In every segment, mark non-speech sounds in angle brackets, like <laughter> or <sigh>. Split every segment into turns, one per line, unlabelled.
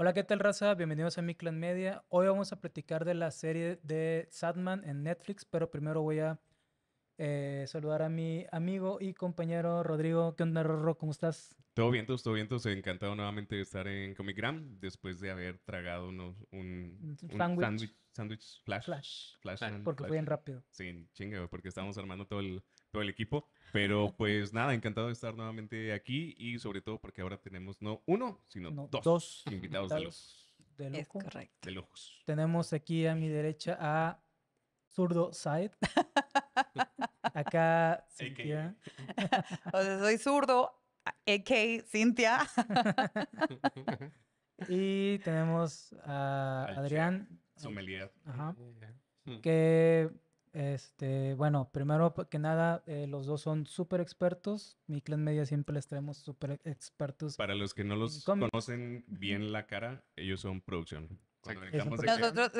Hola, ¿qué tal raza? Bienvenidos a Mi Clan Media. Hoy vamos a platicar de la serie de Sadman en Netflix, pero primero voy a eh, saludar a mi amigo y compañero Rodrigo. ¿Qué onda, Rorro? ¿Cómo estás?
Todo bien, todo bien, todo Encantado nuevamente de estar en comic Gram después de haber tragado unos, un, sándwich. flash. Flash. flash, porque fue bien rápido. Sí, chinga, porque estábamos armando todo el, todo el equipo. Pero pues nada, encantado de estar nuevamente aquí y sobre todo porque ahora tenemos no uno, sino dos, invitados de los
de los, Es correcto. De locos. Tenemos aquí a mi derecha a Zurdo Said. <laughs> Acá Cintia. <laughs>
o sea, soy zurdo, AK Cintia. <laughs>
y tenemos a Adrián.
somelia, Ajá.
Que este, bueno, primero que nada, eh, los dos son súper expertos. Mi clan
media siempre les traemos
súper expertos.
Para los que no los conocen bien la cara, ellos son producción. Eh,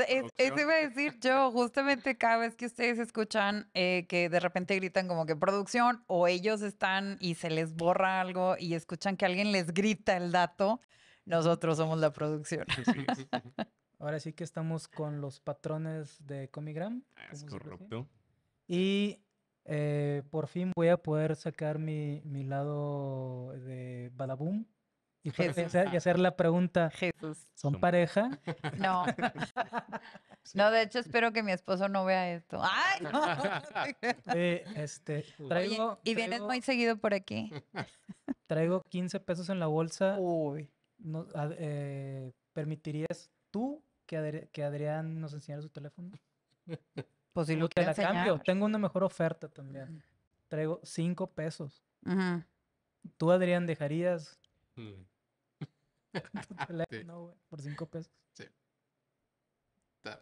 eh, eso
iba a decir yo, justamente cada vez que ustedes escuchan que de repente gritan como que producción o ellos están y se les borra algo y escuchan que alguien les grita el dato, nosotros somos la producción.
Sí. <laughs> Ahora sí que estamos con los patrones de Comigram. Ah, es corrupto. Y eh, por fin voy a poder sacar mi, lado de Badaboom y, y, hacer la pregunta. Jesús. ¿Son
pareja? <laughs> No. <laughs> No, de hecho espero que mi esposo no vea esto. ¡Ay, <laughs> eh, este, traigo, y vienes muy seguido por aquí.
Traigo 15 pesos en la bolsa. Uy. Eh, ¿Permitirías tú que, Adrián nos enseñara su teléfono? <laughs> Pues si lo la cambio. Tengo una mejor oferta también. Traigo cinco pesos. ¿Tú, Adrián, dejarías mm. <laughs> tu <laughs> teléfono, por
cinco pesos? Sí.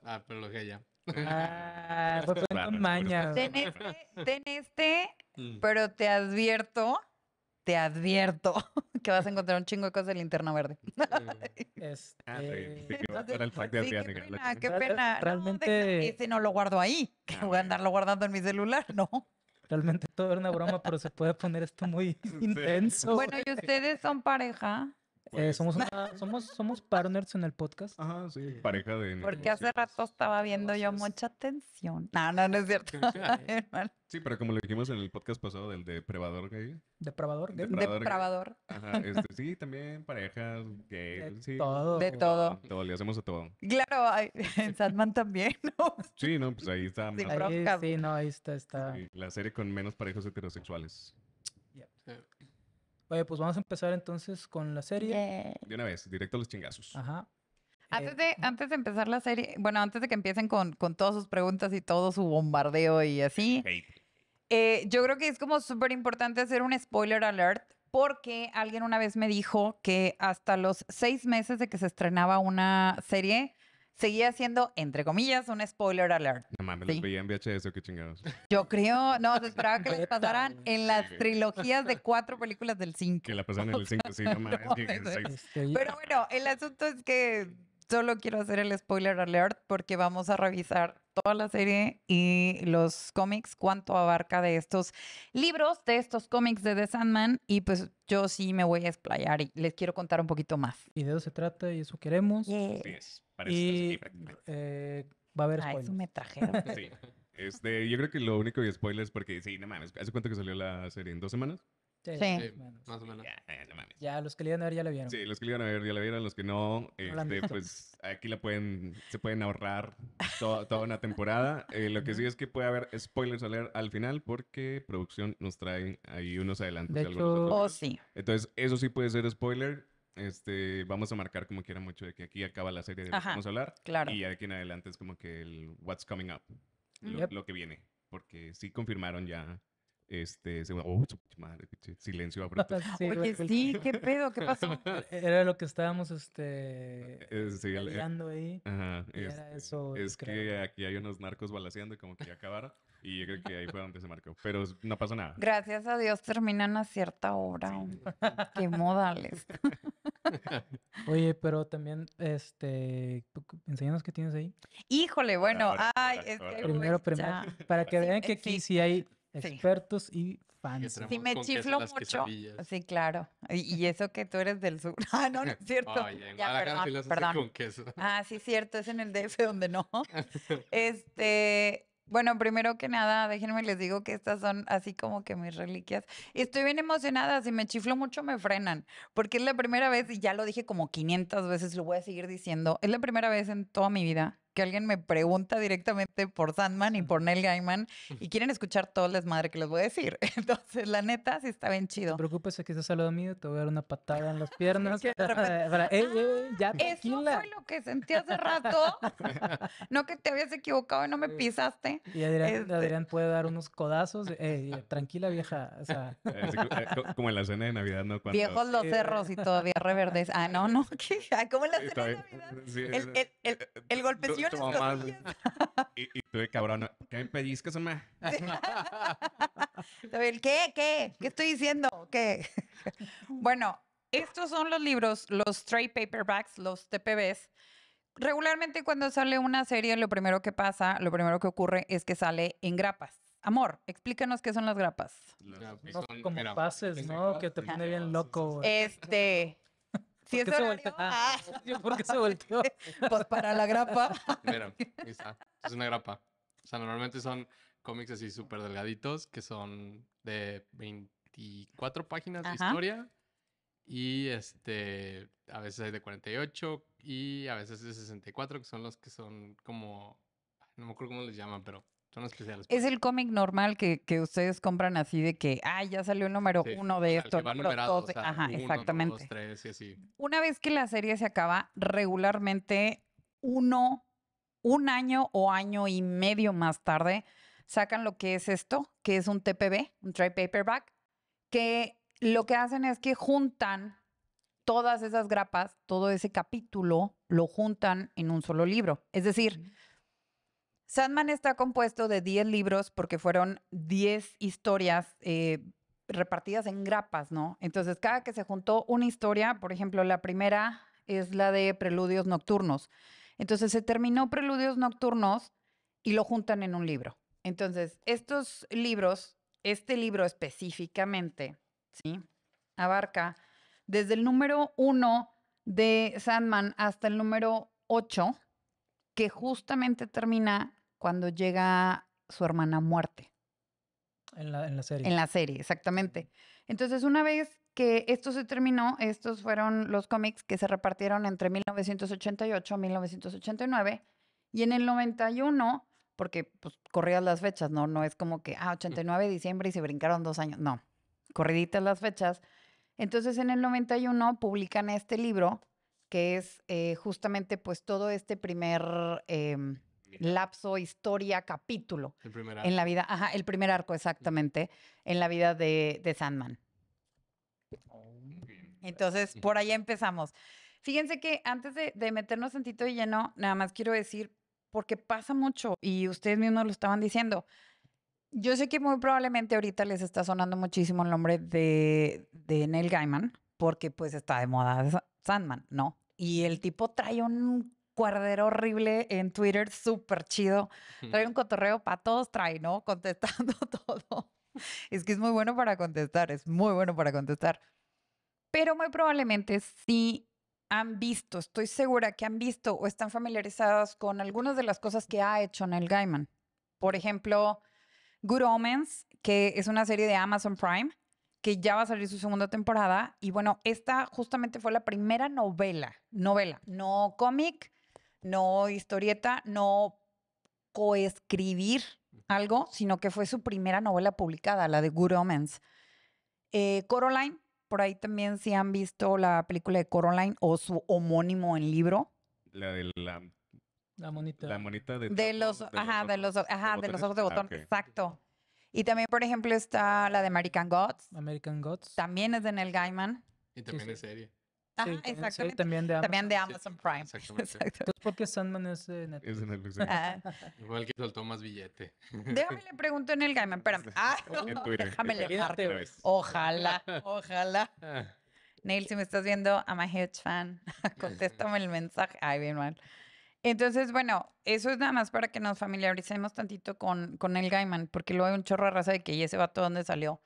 Ah, pero lo que ya. Ah, fue con Ten
este, este mm. pero te advierto te advierto <laughs> que vas a encontrar un chingo de cosas del linterna verde.
qué pena, Realmente... No,
ese
no lo guardo ahí, que ah,
voy a andarlo guardando en mi celular, <laughs> no. Realmente todo era una broma, pero se puede poner esto muy <laughs>
intenso. Bueno, ¿y
ustedes son pareja? Eh, pues. somos, somos, somos partners en el podcast. Ajá, sí,
pareja de. Porque
hace rato estaba viendo yo mucha atención. No, no,
no es cierto.
<laughs> sí, pero como lo dijimos en el podcast pasado del depravador gay. Depravador, Depravador. depravador. Ajá, este, sí, también parejas gay. De todo. De todo. todo. Le hacemos a todo.
Claro, <laughs> en Sandman también. ¿no?
Sí, no, pues ahí está. Sí, sí no, ahí está. la serie con menos parejas heterosexuales.
Vaya, pues vamos a empezar entonces con
la serie.
De una vez, directo a los chingazos. Ajá.
Antes eh, de, antes de empezar la serie, bueno, antes de que empiecen con, con todas sus preguntas y todo su bombardeo y así, eh, yo creo que es como súper importante hacer un spoiler alert porque alguien una vez me dijo que hasta los seis meses de que se estrenaba una serie, seguía siendo, entre comillas, un spoiler alert.
No mames, lo veía en VHS, o qué chingados.
Yo creo, no, se esperaba que les pasaran en las trilogías de cuatro películas del 5.
Que la pasaran en el 5, sí, no <laughs> mames. Este,
pero bueno, el asunto es que solo quiero hacer el spoiler alert porque vamos a revisar toda la serie y los cómics, cuánto abarca de estos libros, de estos cómics de The Sandman. Y pues yo sí me voy a explayar y les quiero contar un poquito más. Y de eso se trata y eso queremos.
Sí, es,
eh, va a
haber ah, spoilers. Ah, me trajeron. <laughs> sí.
Este, yo creo que lo único de spoilers, porque sí, no mames, ¿hace cuánto que salió la serie? ¿En dos semanas? Sí,
más o menos. Eh, ya, los que le iban a ver ya la vieron.
Sí, los que le iban a ver ya la vieron, los que no, este, pues aquí la pueden, se pueden ahorrar toda una temporada. Eh, lo que sí es que puede haber spoilers al, al final porque producción nos trae ahí unos adelantos. De hecho, o oh, sí. Entonces, eso sí puede ser spoiler. Este, vamos a marcar como quiera mucho de que aquí acaba la serie de que vamos a hablar. Y aquí en adelante es como que el what's coming up, lo que viene, porque sí confirmaron ya este, se, oh, madre, silencio abrupto.
<laughs> Sí, sí, qué pedo, qué pasó. <laughs> E-, era lo que estábamos, este, eh, eh, sí, eh, ahí. Ajá, es, era este, eso. Es
que aquí hay unos narcos balaseando y como que ya acabaron. Y yo creo que ahí fue donde se marcó. Pero no pasó nada.
Gracias a Dios terminan a cierta hora. qué modales.
<laughs>
Oye, pero también, este, enséñanos qué tienes ahí.
Híjole, bueno, ay, es que. Primero, primero, para que vean que aquí sí hay expertos y fans. Sí, me chiflo mucho. Sí, claro. Y, eso que tú eres del sur. <laughs> Ah, no, no es cierto. ya, perdón, Ah, sí, cierto, es en el DF donde no. <laughs> este, bueno, primero que nada, déjenme les digo que estas son así como que mis reliquias. Estoy bien emocionada, si me chiflo mucho me frenan, porque es la primera vez, y ya lo dije como 500 veces, lo voy a seguir diciendo, es la primera vez en toda mi vida que alguien me pregunta directamente por Sandman y por Neil Gaiman y quieren escuchar todo el desmadre que les voy a decir. <laughs> Entonces, la neta, sí está bien chido. No te preocupes,
aquí mío, te voy a dar una patada en las piernas. <laughs> Eh,
eh, ah, eso fue lo que sentí hace rato. <laughs> no que te habías equivocado y no me eh, pisaste. Y este
Adrián, puede dar unos codazos. tranquila, vieja.
como en la cena de Navidad, ¿no? Viejos los cerros
y todavía reverdes. Ah, no, no. ¿Cómo en
la
cena de Navidad. el, el golpecillo y, tú cabrón, ¿qué me pedís? <laughs> ¿Qué?
¿Qué? ¿Qué estoy diciendo? ¿Qué? <laughs> Bueno, estos son los libros, los trade paperbacks, los TPBs. Regularmente cuando sale una serie, lo primero que pasa, lo primero que ocurre es que sale en grapas. Amor, explícanos qué son las grapas.
Los, como pases, ¿no? Que te pone bien loco.
Este, ¿Por,
qué se ah. <laughs> ¿Por qué se volteó? <laughs> Pues para la grapa.
<laughs> Mira, ahí Es una grapa. O sea, normalmente son cómics así súper delgaditos que son de 24 páginas de historia y este, a veces hay de 48 y a veces de 64 que son los que son como, no me acuerdo cómo les llaman, pero es
el cómic normal que, ustedes compran así de que, ah, ya salió el número uno de esto, Ajá, exactamente. Una vez que la serie se acaba, regularmente uno, un año o año y medio más tarde, sacan lo que es esto, que es un TPB, un trade paperback, que lo que hacen es que juntan todas esas grapas, todo ese capítulo, lo juntan en un solo libro. Es decir, Sandman está compuesto de 10 libros porque fueron 10 historias eh, repartidas en grapas, ¿no? Entonces, cada que se juntó una historia, por ejemplo, la primera es la de Preludios Nocturnos. Entonces, se terminó Preludios Nocturnos y lo juntan en un libro. Entonces, estos libros, este libro específicamente, ¿sí? Abarca desde el número 1 de Sandman hasta el número 8, que justamente termina cuando llega su hermana muerte. En la, en la, serie. En la serie, exactamente. Entonces, una vez que esto se terminó, estos fueron los cómics que se repartieron entre 1988 y 1989. Y en el 91, porque pues, corridas las fechas, ¿no? No es como que, ah, 89 mm. de diciembre y se brincaron dos años. No, corriditas las fechas. Entonces, en el 91 publican este libro, que es eh, justamente pues todo este primer... Em, lapso, historia, capítulo. En la vida, ajá, el primer arco, exactamente, en la vida de, Sandman. Oh, Entonces, por ahí empezamos. Fíjense que antes de, meternos en Tito y Lleno, nada más quiero decir, porque pasa mucho y ustedes mismos lo estaban diciendo. Yo sé que muy probablemente ahorita les está sonando muchísimo el nombre de, de Neil Gaiman, porque pues está de moda Sandman, ¿no? Y el tipo trae un cuerdero horrible en Twitter, súper chido. Trae un cotorreo para todos, trae, ¿no? <laughs> Contestando <laughs> todo. Es que es muy bueno para contestar, es muy bueno para contestar. Pero muy probablemente sí han visto, estoy segura que han visto o están familiarizadas con algunas de las cosas que ha hecho Neil Gaiman. Por ejemplo, Good Omens, que es una serie de Amazon Prime, que ya va a salir su segunda temporada. Y bueno, esta justamente fue la primera novela, novela, no cómic, no historieta, no coescribir algo, sino que fue su primera novela publicada, la de Good Omens. Eh, Coraline, por ahí también si han visto la película de Coraline o su homónimo en libro.
La de la... monita. La monita de... los, ajá, de los, ajá, de, los ojos de botón, ah,
exacto. Y también, por ejemplo, está la de American Gods. American Gods. También es de Neil Gaiman.
Y también es serie también de Amazon, Prime. <laughs>
Exactamente. Entonces, ¿por Sandman es
Igual que soltó más billete. Déjame
le pregunto en el Gaiman, espérame. Ah, <laughs> no, déjame Ojalá, <laughs> ojalá. Neil, si me estás viendo, I'm a huge fan. Contéstame el mensaje. Ay, bien mal. Entonces, bueno, eso es nada más para que nos familiaricemos tantito con, con el Gaiman, porque luego hay un chorro de raza de que, ¿y ese vato dónde salió?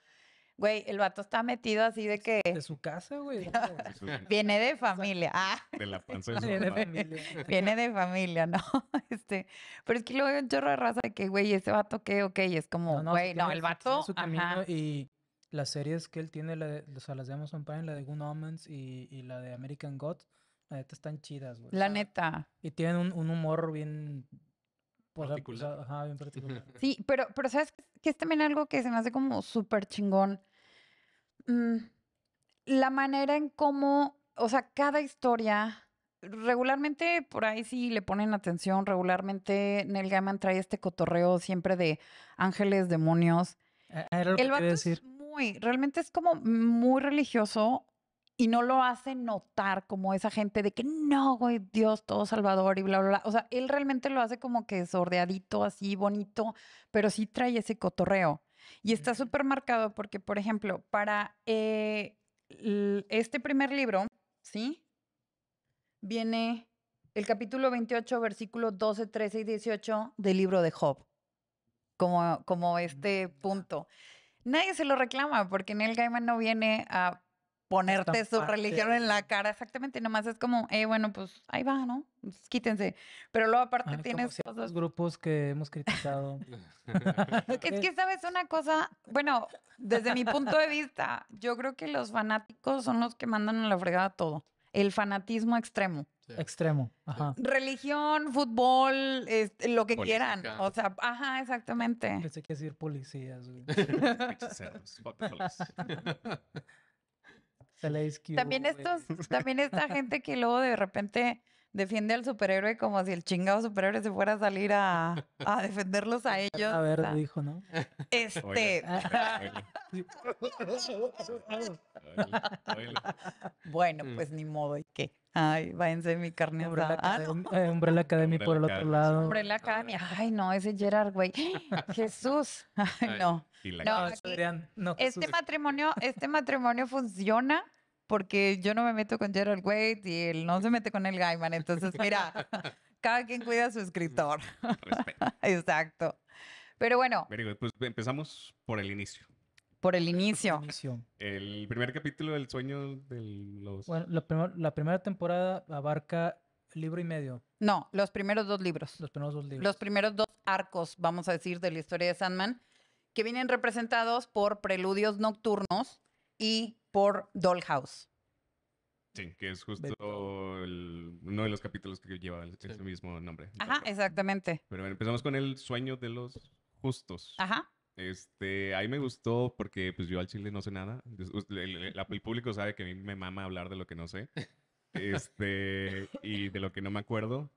Güey, el vato está metido así de que. De su casa, güey. <laughs> Viene de familia. Ah.
De la panza de <laughs> su Viene de familia. <laughs> Viene
de familia, ¿no? Este. Pero es que luego hay un chorro de raza de que, güey, ese vato qué, ok, es como, no, güey, no, el vato. Su camino y
las series que él tiene, o sea, las de Amazon Prime, la de Good Omens y, la de American Gods, la neta están chidas, güey. La neta. Y tienen un, humor bien. Pues, particular. ajá, bien
particular. Sí, pero, pero ¿sabes qué? que es también algo que se me hace como súper chingón. Mm, la manera en cómo, o sea, cada historia, regularmente por ahí sí le ponen atención, regularmente nel Gaiman trae este cotorreo siempre de ángeles, demonios. Eh, El es muy, realmente es como muy religioso, y no lo hace notar como esa gente de que no, güey, Dios todo salvador y bla, bla, bla. O sea, él realmente lo hace como que sordeadito, así bonito, pero sí trae ese cotorreo. Y está súper marcado porque, por ejemplo, para eh, este primer libro, ¿sí? Viene el capítulo 28, versículos 12, 13 y 18 del libro de Job, como, como mm, este punto. Nadie se lo reclama porque Neil Gaiman no viene a ponerte su religión en la cara, exactamente, Y nomás es como, eh, bueno, pues ahí va, ¿no?
Pues, quítense. Pero
luego aparte tienes... Como
grupos que hemos criticado.
<laughs> es que, eh, ¿sabes una cosa? Bueno, desde mi punto de vista, yo creo que los fanáticos son los que mandan a la fregada todo. El fanatismo extremo. Extremo, ajá. Religión, fútbol, este, lo que quieran. O sea, ajá, exactamente. Pensé que decir policías. <laughs>
<laughs>
también estos, <laughs> también esta gente que luego de repente defiende al superhéroe como si el chingado superhéroe se fuera a salir a, defenderlos a ellos. A ver, dijo, ¿no? Este.
<laughs>
bueno, mm. pues ni modo, ¿y qué? Ay, váyanse mi carne Hombre ah, Academy, eh, por el otro lado. Umbrella Academy. Ay, no, ese Gerard, güey. Jesús. no. este matrimonio, este matrimonio funciona porque yo no me meto con Gerald Wade y él no se mete con el Gaiman. Entonces, mira, <laughs> cada quien cuida a su escritor. Respeto. <laughs> Exacto. Pero bueno.
Pues empezamos por el inicio. Por el inicio. el primer capítulo del sueño de los...
Bueno, la, la primera temporada abarca libro y medio.
No, los primeros dos libros. Los primeros dos libros. Los primeros dos arcos, vamos a decir, de la historia de Sandman, que vienen representados por preludios nocturnos y por Dollhouse.
Sí, que es justo uno de los capítulos que lleva el, ese mismo nombre. Ajá, exactamente. Pero bueno, empezamos con el sueño de los justos. Ajá. Este, ahí me gustó porque pues yo al chile no sé nada. El, el público sabe que a mí me mama hablar de lo que no sé. <laughs> Este, y de lo que no me acuerdo.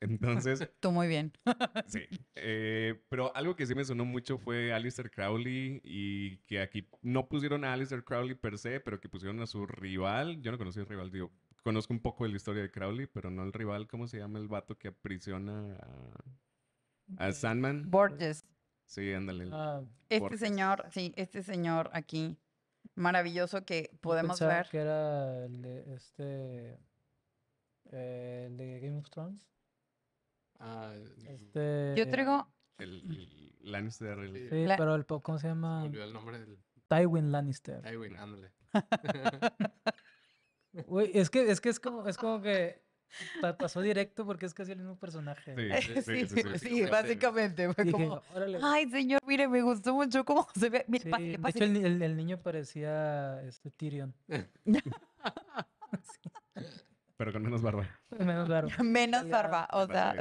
Entonces.
<laughs> Tú muy bien. <laughs> sí.
Eh, pero algo que sí me sonó mucho fue Alistair Crowley y que aquí no pusieron a Alistair Crowley per se, pero que pusieron a su rival. Yo no conocí el rival, digo, conozco un poco de la historia de Crowley, pero no el rival. ¿Cómo se llama el vato que aprisiona a, a Sandman? Borges. Sí, ándale. Ah. este
señor, sí, este señor aquí, maravilloso que
podemos ver. que era el de este. Eh, el de Game of Thrones.
Ah, este, Yo traigo. El, Lannister. sí, pero el. ¿Cómo se llama? el nombre
Tywin Lannister. Tywin, <laughs> ándale. es que, es que es como, es como que pasó directo porque es casi el mismo personaje. Sí, <laughs> sí, sí, sí básicamente. Fue como, ay, señor, mire, me gustó mucho cómo se ve. de hecho, el, niño parecía este, Tyrion.
<laughs> Pero con menos barba.
<laughs> Menos barba. <laughs> menos barba. O sea,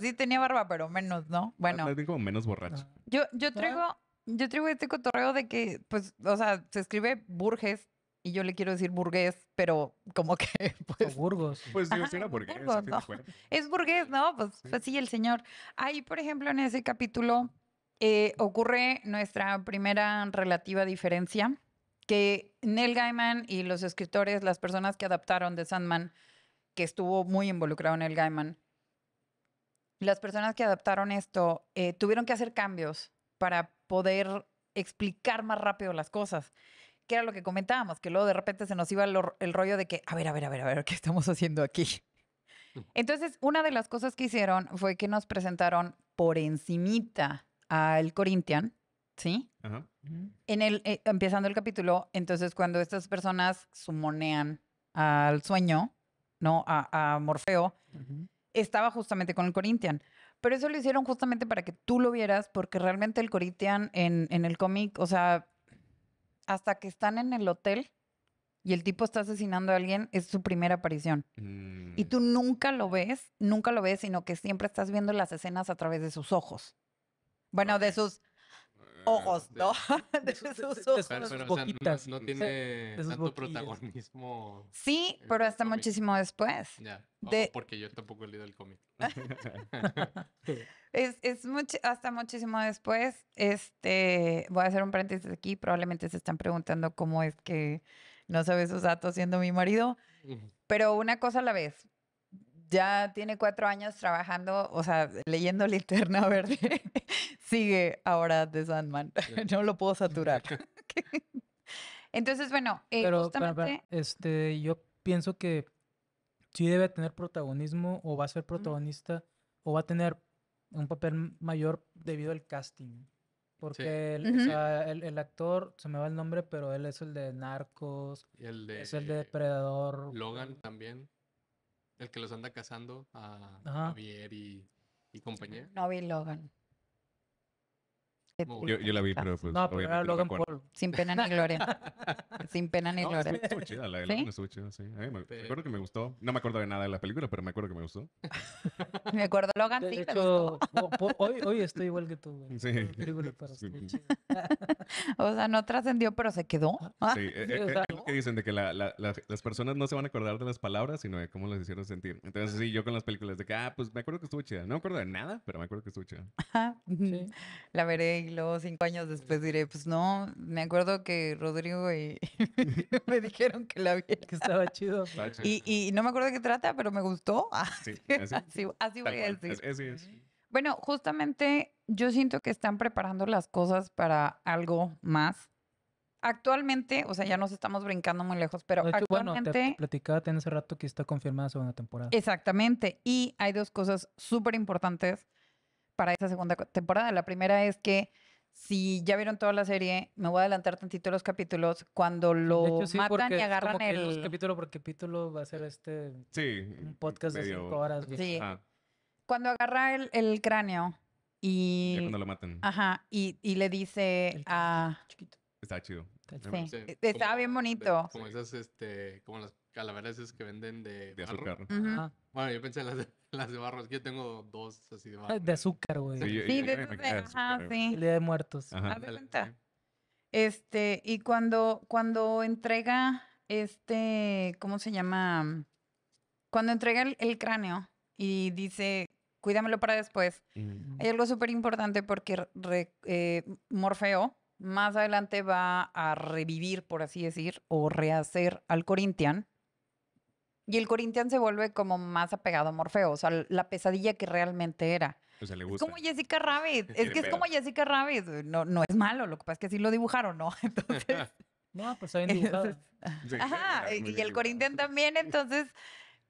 sí, tenía barba, pero menos, ¿no? Ah, bueno. Más
como menos borracho. Ah.
Yo, yo traigo, yo traigo este cotorreo de que, pues, o sea, se escribe Burges y yo le quiero decir burgués, pero como que, <laughs> pues. O Burgos. Pues digo, era burgués. Es burgués, ¿no? Pues, pues sí. el señor. Ahí, por ejemplo, en ese capítulo eh, ocurre nuestra primera relativa diferencia que Nel Gaiman y los escritores, las personas que adaptaron de Sandman, que estuvo muy involucrado en el Gaiman, las personas que adaptaron esto eh, tuvieron que hacer cambios para poder explicar más rápido las cosas, que era lo que comentábamos, que luego de repente se nos iba el, rollo de que, a ver, a ver, a ver, a ver, ¿qué estamos haciendo aquí? Entonces, una de las cosas que hicieron fue que nos presentaron por encimita al Corinthian, ¿Sí? En el, eh, empezando el capítulo, entonces cuando estas personas sumonean al sueño, ¿no? A, Morfeo, estaba justamente con el Corinthian. Pero eso lo hicieron justamente para que tú lo vieras, porque realmente el Corinthian en, el cómic, o sea, hasta que están en el hotel y el tipo está asesinando a alguien, es su primera aparición. Mm. Y tú nunca lo ves, nunca lo ves, sino que siempre estás viendo las escenas a través de sus ojos. Bueno, de sus
ojos, ¿no? <laughs> <laughs> De, sus, no, tiene tanto protagonismo. Sí, pero hasta muchísimo después. Porque yo tampoco he leído el cómic. <laughs>
es, es hasta muchísimo después. Este, voy a hacer un paréntesis aquí. Probablemente se están preguntando cómo es que no sabes sus datos siendo mi marido. Pero una cosa a la vez ya tiene cuatro años trabajando, o sea, leyendo Linterna Verde. <laughs> Sigue ahora de Sandman. <laughs> no lo puedo saturar. <laughs> Entonces, bueno, eh, justamente...
este, yo pienso que sí debe tener protagonismo o va a ser protagonista o va a tener un papel mayor debido al casting. Porque el, actor, se me va el nombre, pero él es el de Narcos,
es el de Depredador. Logan también. El que los anda cazando a Javier y, y compañía.
Logan.
Yo, la vi, pero pues, No, pero Logan Paul.
Sin pena ni gloria. <laughs> Sin pena ni no, gloria. Estuvo chida, la de ¿Sí? Logan
estuvo sí. me, acuerdo que me gustó. No me acuerdo de nada de la película, pero me acuerdo que me gustó.
<laughs> me acuerdo Logan, de hecho, hoy, hoy estoy igual que tú, Sí.
<laughs>
o sea, no trascendió, pero se quedó. Ah,
sí, eh, eh, es lo que dicen de que las personas no se van a acordar de las palabras, sino de cómo las hicieron sentir. Entonces, sí, yo con las películas de que, ah, pues me acuerdo que estuvo chida. No me acuerdo de nada, pero me acuerdo que estuvo chida.
La veré y luego cinco años después diré, pues no, me acuerdo que Rodrigo y <laughs> <laughs> me dijeron que la viera. Que estaba chido. Ah, y, no me acuerdo de qué trata, pero me gustó. <laughs> así, voy a decir. Bueno, justamente yo siento que están preparando las cosas para algo más. Actualmente, o sea, ya nos estamos brincando muy lejos, pero actualmente... Bueno, te
platicaba rato que está confirmada la segunda temporada.
Exactamente. Y hay dos cosas súper importantes para esa segunda temporada. La primera es que si ya vieron toda la serie, me voy a adelantar tantito los capítulos. Cuando lo matan y agarran como el. los
capítulo por capítulo va a ser este.
Sí. Un podcast de cinco horas. Sí.
Cuando agarra el, cráneo y. cuando lo matan. Ajá. Y, y le dice a. Chiquito.
Está chido. Sí. E,
estaba bien bonito.
como esas, este, como las calaveras que venden de, de azúcar. Bueno, yo pensé en las de <laughs> Las de barro, yo tengo dos así de barro. De azúcar, güey. Sí, de,
de muertos. Este, y cuando, cuando entrega este, ¿cómo se llama? Cuando entrega el, cráneo y dice, cuídamelo para después, hay algo súper importante porque eh, Morfeo más adelante va a revivir, por así decir, o rehacer al Corintian y el Corinthians se vuelve como más apegado a Morfeo, o sea, la pesadilla que realmente era. O pues sea, le gusta. Es como Jessica Rabbit. <laughs> Es que es como Jessica Rabbit. No, no es malo, lo que pasa es que sí lo dibujaron, ¿no? <laughs> Entonces. no, pues está ah, dibujado. Ajá, y el Corinthians también, <laughs> entonces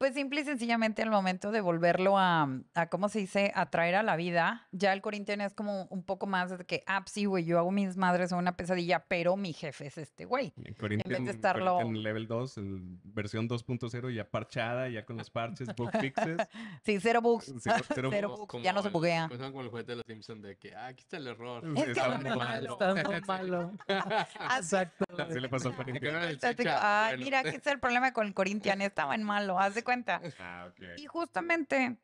pues simple y sencillamente al momento de volverlo mm, a, ¿cómo se dice?, a traer a la vida, ya el corintiano es como un poco más de que, ah, pues sí, güey, yo hago mis madres o una pesadilla, pero mi jefe es este güey.
En vez de estarlo... En level 2, en versión 2.0, ya parchada, ya con los parches, bug fixes. <laughs> sí, cero bugs. Cero, <laughs> ya no se buguea. Pues
como el juez de los Simpsons de que, ah, aquí está el error. Es
está
muy malo. Está
<laughs> malo. Exacto.
Así le pasó al corintiano. Ah, mira, aquí está el
problema con el corintiano, estaba en malo. Hace Ah, y justamente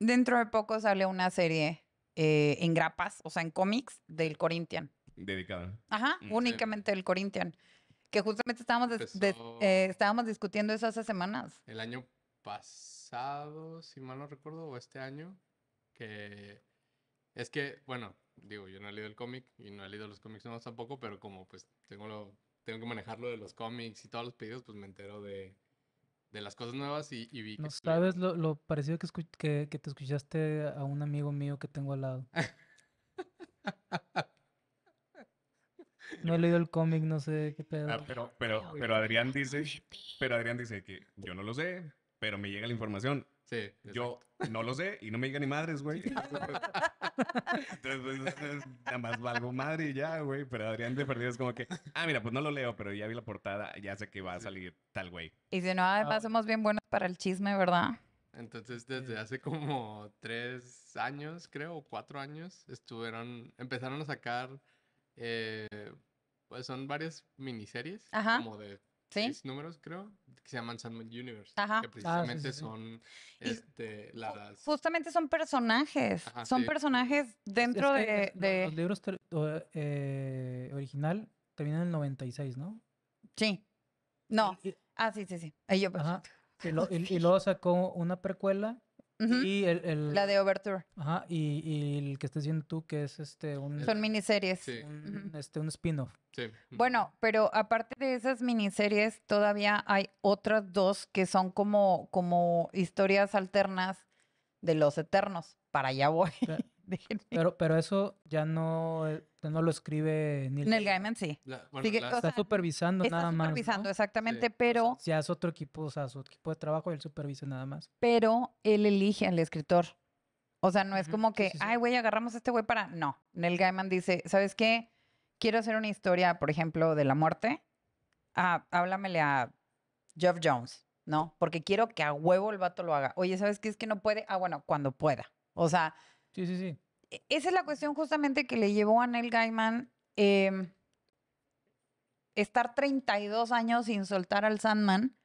dentro de poco sale una serie eh, en grapas, o sea, en cómics del Corinthian.
Dedicada. Ajá, mm, únicamente
el Corinthian. Que justamente estábamos, eh, estábamos discutiendo eso hace semanas.
El año pasado, si mal no recuerdo, o este año, que es que, bueno, digo, yo no he leído el cómic y no he leído los cómics nuevos tampoco, pero como pues tengo, lo, tengo que manejar lo de los cómics y todos los pedidos, pues me entero de, de las cosas nuevas y, vi que...
sabes lo, parecido que, te escuchaste a un amigo mío que tengo al lado. <laughs> no he leído el cómic, no sé qué pedo. Ah, pero,
pero, pero Adrián dice, pero Adrián dice que yo no lo sé, pero me llega la información Sí. Yo no lo sé y no me diga ni madres, güey. Entonces, pues, nada más valgo madre y ya, güey. Pero Adrián de perdido es como que, ah, mira, pues no lo leo, pero ya vi la portada, ya sé que va a salir tal güey.
Y si no, además ah. somos bien buenos para el chisme, ¿verdad?
Entonces,
desde hace como tres años, creo, o cuatro años, estuvieron, empezaron a sacar, eh, pues son varias miniseries, como de números, creo, que se llaman Sandman Universe. Ajá. Que ah, precisamente son este, las... Justamente
son personajes. son personajes dentro de, Los libros
eh, original terminan en el 96, ¿no?
Sí. No. ah, sí, sí, sí. Ahí yo pues. Ajá.
y, <laughs> luego sacó una precuela y el, La de Overture. y, el que estás viendo tú, que es este un... Son miniseries. Un, este, un spin-off. Bueno,
pero aparte de esas miniseries, todavía hay otras dos que son como, como historias alternas de los Eternos.
Para allá voy. <laughs> Pero, pero eso ya no, eh, no lo escribe Neil. Gaiman,
sí. está
supervisando nada más. Está supervisando,
exactamente, pero...
si hace otro equipo, o sea, su equipo de trabajo, él supervisa nada más.
Pero él elige al escritor. O sea, no es como que, ay, güey, agarramos a este güey para... No, Neil Gaiman dice, ¿sabes qué? Quiero hacer una historia, por ejemplo, de la muerte. Ah, háblamele a Jeff Jones, ¿no? Porque quiero que a huevo el vato lo haga. Oye, ¿sabes qué? Es que no puede. Ah, bueno, cuando pueda. O sea, Sí, sí, sí. E, esa es la cuestión justamente que le llevó a Neil Gaiman em, estar 32 años sin soltar al Sandman.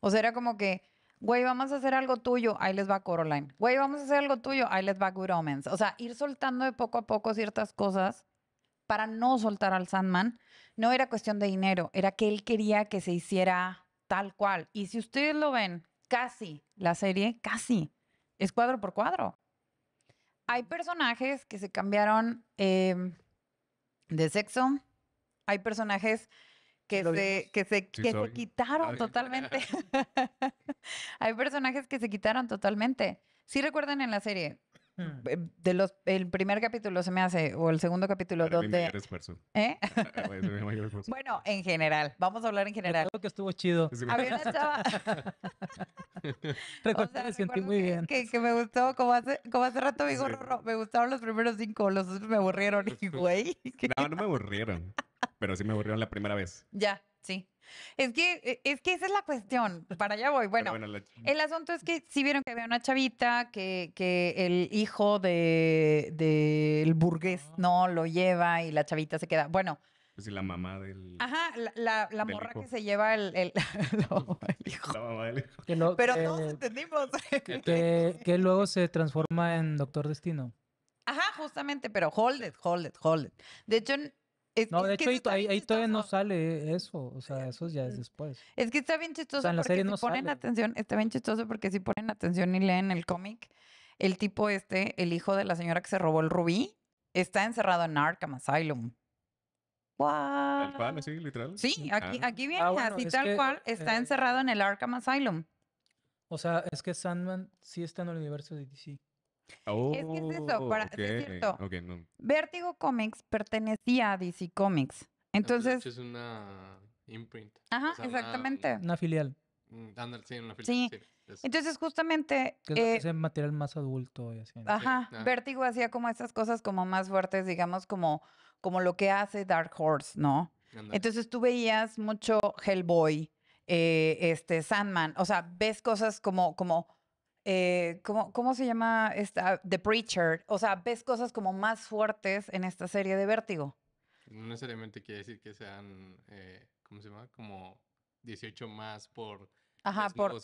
O sea, era como que, güey, vamos a hacer algo tuyo, ahí les va Coraline. Güey, vamos a hacer algo tuyo, ahí les va Good Omens. O sea, ir soltando de poco a poco ciertas cosas para no soltar al Sandman. No era cuestión de dinero, era que él quería que se hiciera tal cual. Y si ustedes lo ven, casi la serie, casi, es cuadro por cuadro hay personajes que se cambiaron em, de sexo, hay personajes que se, que se, quitaron ah, totalmente. <laughs> hay personajes que se quitaron totalmente. Sí recuerdan en la serie, Mm. Em, de los, el primer capítulo se me hace, o el segundo capítulo, donde. Bueno, en general, vamos a hablar en general. Creo que estuvo chido. <laughs> Recuerdo, me me gustó, como hace, como hace rato me gustaron los primeros cinco, los otros me aburrieron, <laughs>
güey. no, no me aburrieron, pero sí me aburrieron la primera vez.
Ya. Sí. Es que, e, es que esa es la cuestión. Pues, para allá voy. Bueno, el asunto es que sí vieron que había una chavita que, el hijo del de, burgués ah. no lo lleva y la chavita se queda. Bueno.
Pues la mamá del.
Ajá, la, la, morra que se lleva el, <laughs>
<laughs> hijo. La mamá del hijo. Pero todos entendimos. <laughs> Que,
que luego se transforma en Doctor Destino.
Ajá, justamente, pero hold it, hold it, hold it. De hecho, no, de hecho, ahí, todavía no sale eso. O sea, eh, eso ya es mm, después. Es que está bien chistoso. porque ponen atención, está bien chistoso porque si ponen atención y leen el cómic, el tipo este, el hijo de la señora que se robó el rubí, está encerrado en Arkham Asylum.
Tal cual, así, literal. Sí, mm. ah. aquí, viene, ah, así tal cual, eh, está eh,
encerrado en el Arkham Asylum. O sea,
es que Sandman sí está en el
universo de DC.
Oh, es es eso, oh, para, es cierto.
Vértigo Comics pertenecía a DC Comics. Entonces.
Es una imprint. Ajá, exactamente. Una, filial. Mm, sí, una filial. Entonces,
justamente. Que eh es el
material más adulto y así. Ajá. Vértigo
hacía como estas cosas como más fuertes, digamos, como, como lo que hace Dark Horse, ¿no? Entonces tú veías mucho Hellboy, eh, este, Sandman. O sea, ves cosas como, como eh, ¿cómo, se llama esta? The Preacher. O sea, ves cosas como más fuertes en esta serie de Vértigo.
No necesariamente quiere decir que sean, eh, ¿cómo se llama? Como 18 más por Ajá, por.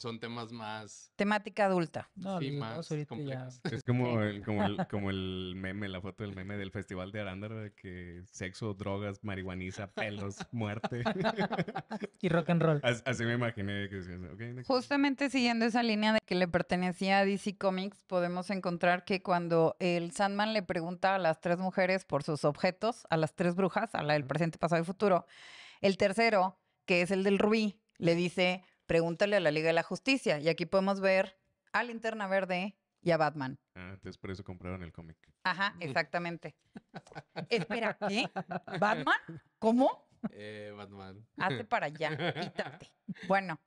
Son, temas más.
Temática adulta.
sí, más Es
<laughs>
como el,
como, el, <laughs> meme, la foto del meme del Festival de Aranda, que sexo, drogas, marihuaniza, pelos, muerte. <laughs> y rock and roll. Así, me imaginé. Que,
Justamente siguiendo esa línea de que le pertenecía a DC Comics, podemos encontrar que cuando el Sandman le pregunta a las tres mujeres por sus objetos, a las tres brujas, a la del presente, pasado y futuro, el tercero, que es el del rubí, le dice, pregúntale a la Liga de la Justicia. Y aquí podemos ver a Linterna Verde
y a Batman. Ah, entonces por eso compraron el cómic.
Ajá, exactamente. <laughs> Espera, ¿qué? ¿Batman?
¿Cómo?
Eh, Batman. Hazte
para
allá, quítate.
<laughs> Bueno,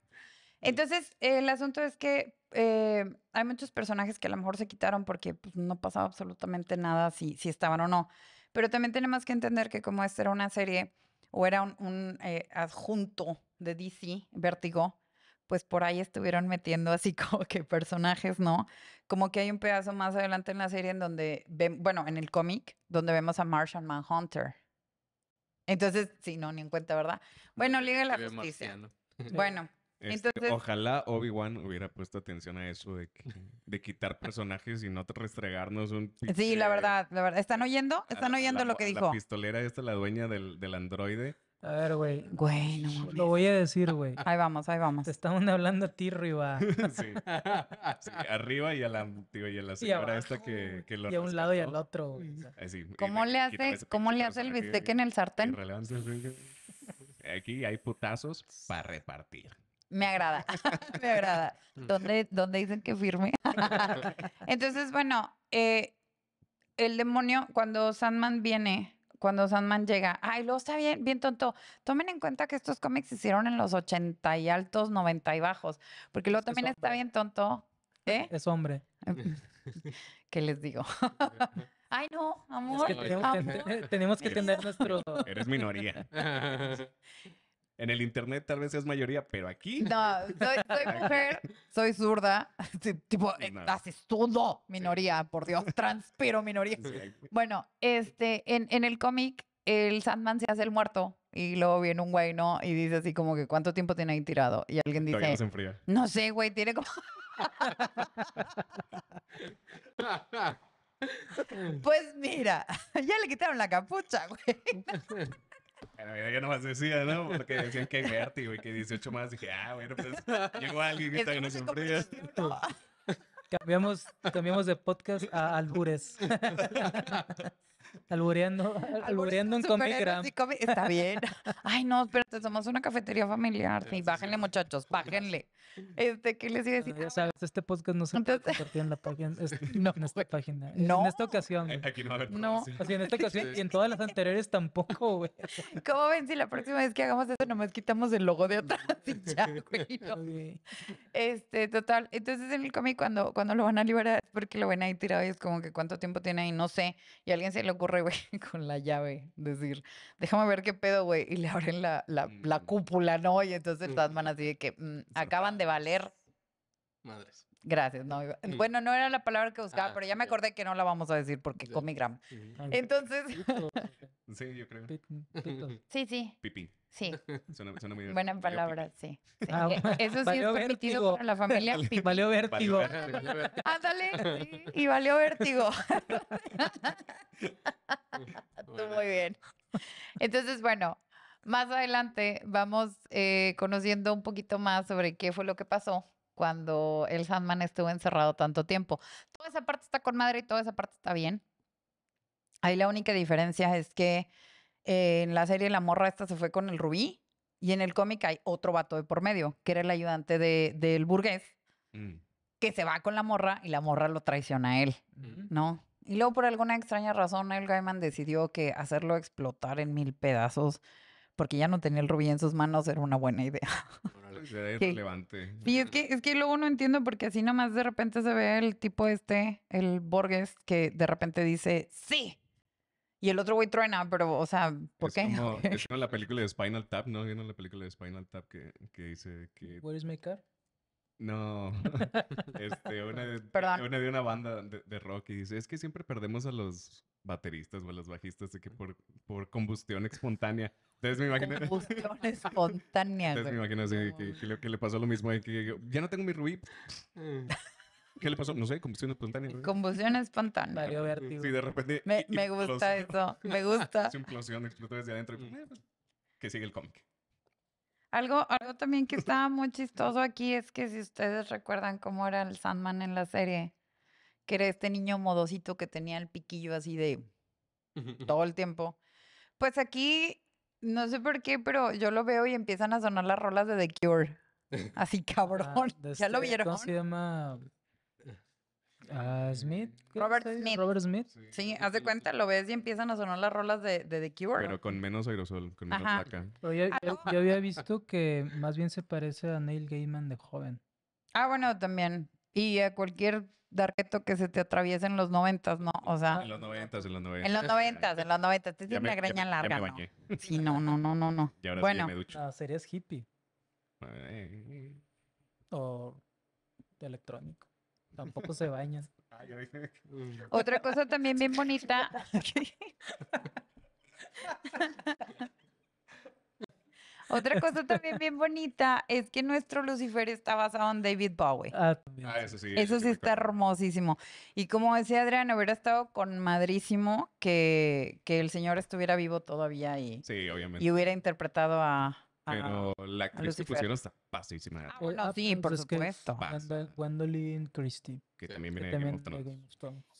entonces el asunto es que eh, hay muchos personajes que a lo mejor se quitaron porque pues, no pasaba absolutamente nada si, si estaban o no. Pero también tenemos que entender que como esta era una serie o era un eh, adjunto de DC, Vertigo, pues por ahí estuvieron metiendo así <laughs> como que personajes, ¿no? Como que hay un pedazo más adelante en la serie en donde, bueno, en el cómic, donde vemos a Martian Manhunter. Entonces, sí, no, ni en cuenta, ¿verdad? Bueno, Liga la
Justicia.
Bueno, este, Ojalá Obi-Wan hubiera puesto atención a eso de, de quitar personajes y no restregarnos un... Sí, la
verdad, la verdad. ¿Están oyendo? ¿Están oyendo
lo que dijo? La pistolera esta, la dueña del, del androide.
A ver, güey. Güey, no Lo voy a decir, güey. Ahí vamos, ahí vamos. Te estamos hablando a ti, Riva. <laughs> <laughs>
sí. Arriba y a la, señora esta que, que lo Y a un
lado y al otro,
¿Cómo, le hace, ¿cómo
le hace el bistec en el sartén?
Aquí hay putazos para repartir.
Me agrada, <laughs> me agrada. ¿Dónde, dicen que firme? Entonces, bueno, eh, el demonio, cuando Sandman viene cuando Sandman llega, ay, lo está bien, bien tonto. Tomen en cuenta que estos cómics se hicieron en los 80 y altos, 90 y bajos, porque lo también está bien tonto. ¿Eh? Es hombre. Eh, <laughs> ¿Qué les digo? <laughs> Ay, no, amor. Es
tenemos que <laughs> tener nuestro... Eres minoría.
En el internet tal vez es mayoría, pero aquí.
No, soy, <laughs> mujer, soy zurda.
<laughs> Tipo, eh,
haces todo, minoría, por Dios, <laughs> trans, pero minoría. Bueno, este, en, el cómic, el Sandman se hace el muerto y luego viene un güey, ¿no? Y dice así como que, ¿cuánto tiempo tiene ahí tirado? Y alguien dice... No, no sé, güey, tiene como... pues mira, ya le quitaron la capucha, güey.
En la no ya decía, ¿no? Porque decían que hay vértigo y que 18 más. Dije, ah, bueno, pues llegó alguien que está nos sufría.
Cambiamos, cambiamos de podcast a albures. <laughs> Albureando,
<laughs> albureando en Comic Está bien. <laughs> Ay, no, espérate, somos una cafetería familiar. Sí, bájenle, muchachos, bájenle. Este, ¿qué les iba a decir? este podcast no se Entonces... puede compartir en la página. <laughs> no, en esta página. En esta ocasión. Aquí no va a haber No. Así, en esta ocasión
y en todas las anteriores tampoco, güey.
¿Cómo ven si la próxima vez que hagamos esto nomás quitamos el logo de atrás y ya, güey? Este, total. Entonces en el cómic cuando, cuando lo van a liberar es porque lo ven ahí tirado y es como que cuánto tiempo tiene ahí, no sé. Y alguien se lo corre, güey, <laughs> con la llave, decir, déjame ver qué pedo, güey, y le abren la, la, mm. cúpula, ¿no? Y entonces las todas así de que mm, acaban de valer. Madres. Gracias. No, bueno, no era la palabra que buscaba, ah, pero ya me acordé que no la vamos a decir porque comí comigram. Entonces.
<laughs> sí, yo creo. <laughs> Sí, sí. Sí. Suena, muy bien. Buena palabra, sí.
Ah, e, eso sí es permitido para la familia.
Pipí. Valió
vértigo. Ándale. <laughs> Sí, y valió vértigo.
muy bien. Entonces, bueno, más adelante vamos eh, conociendo un poquito más sobre qué fue lo que pasó cuando el Sandman estuvo encerrado tanto tiempo. Toda esa parte está con madre y toda esa parte está bien. Ahí la única diferencia es que eh, en la serie La Morra esta se fue con el Rubí y en el cómic hay otro vato de por medio, que era el ayudante del de, burgués, mm. que se va con la morra y la morra lo traiciona a él, ¿no? Y luego por alguna extraña razón el Gaiman decidió que hacerlo explotar en mil pedazos porque ya no tenía el Rubí en sus manos era una buena idea. Y es que, es que luego no entiendo porque así nomás de repente se ve el tipo este, el Borges, que de repente dice, sí. Y el otro güey truena, pero, o sea, ¿por qué? Como, <laughs>
es como la película de Spinal Tap, ¿no? Vieron la película de Spinal Tap que, que dice que... ¿Where is my car? No, <laughs> este, una, de, una, una banda de, rock y dice, es que siempre perdemos a los bateristas o a los bajistas de que por, por combustión espontánea. Entonces me imagino. Combustión <laughs> espontánea. Entonces me imagino que, le, pasó lo mismo. Que, que, ya no tengo mi rubí. Mm. ¿Qué le pasó? No sé, combustión espontánea.
Combustión espontánea. Sí,
de repente. Me, gusta eso. Me <laughs> gusta. Es de explotó de adentro. Pues, mm. pues, que sigue el cómic.
Algo, algo también que estaba muy <laughs> chistoso aquí es que si ustedes recuerdan cómo era el Sandman en la serie, que era este niño modosito que tenía el piquillo así de todo el tiempo. Pues aquí no sé por qué, pero yo lo veo y empiezan a sonar las rolas de The Cure. <laughs> Así ah, cabrón. <laughs> ¿Ya lo este, vieron? ¿Cómo se
llama?
Ah, Smith.
Robert Smith. Robert Smith. Sí, haz de cuenta, lo ves y empiezan a sonar las
rolas de, The Cure. Pero con menos aerosol, con menos placa.
yo, había
visto que más bien se parece a Neil Gaiman de joven.
Ah, bueno, también. Y a cualquier dar reto que se te atraviesen los noventas, ¿no? O sea. En los noventas,
en los
noventas. En los
noventas, en los noventas. Te tiene una greña larga. ¿no? Sí, no, no, no, no, no. Y ahora bueno. me ah, serías hippie. O de electrónico. Tampoco
se bañan. <laughs> Otra cosa
también bien bonita. <laughs> <laughs> Otra cosa también bien bonita es que nuestro Lucifer está basado en David Bowie. Ah, ah eso sí. Eso sí está hermosísimo. Y como decía Adrián, hubiera estado con madrísimo que, que el señor estuviera vivo todavía y,
sí, obviamente. y hubiera
interpretado a,
pero la actriz que pusieron está pasísima. Ah, ah, ah sí, pues por
supuesto. Gwendolyn Christie. Que también viene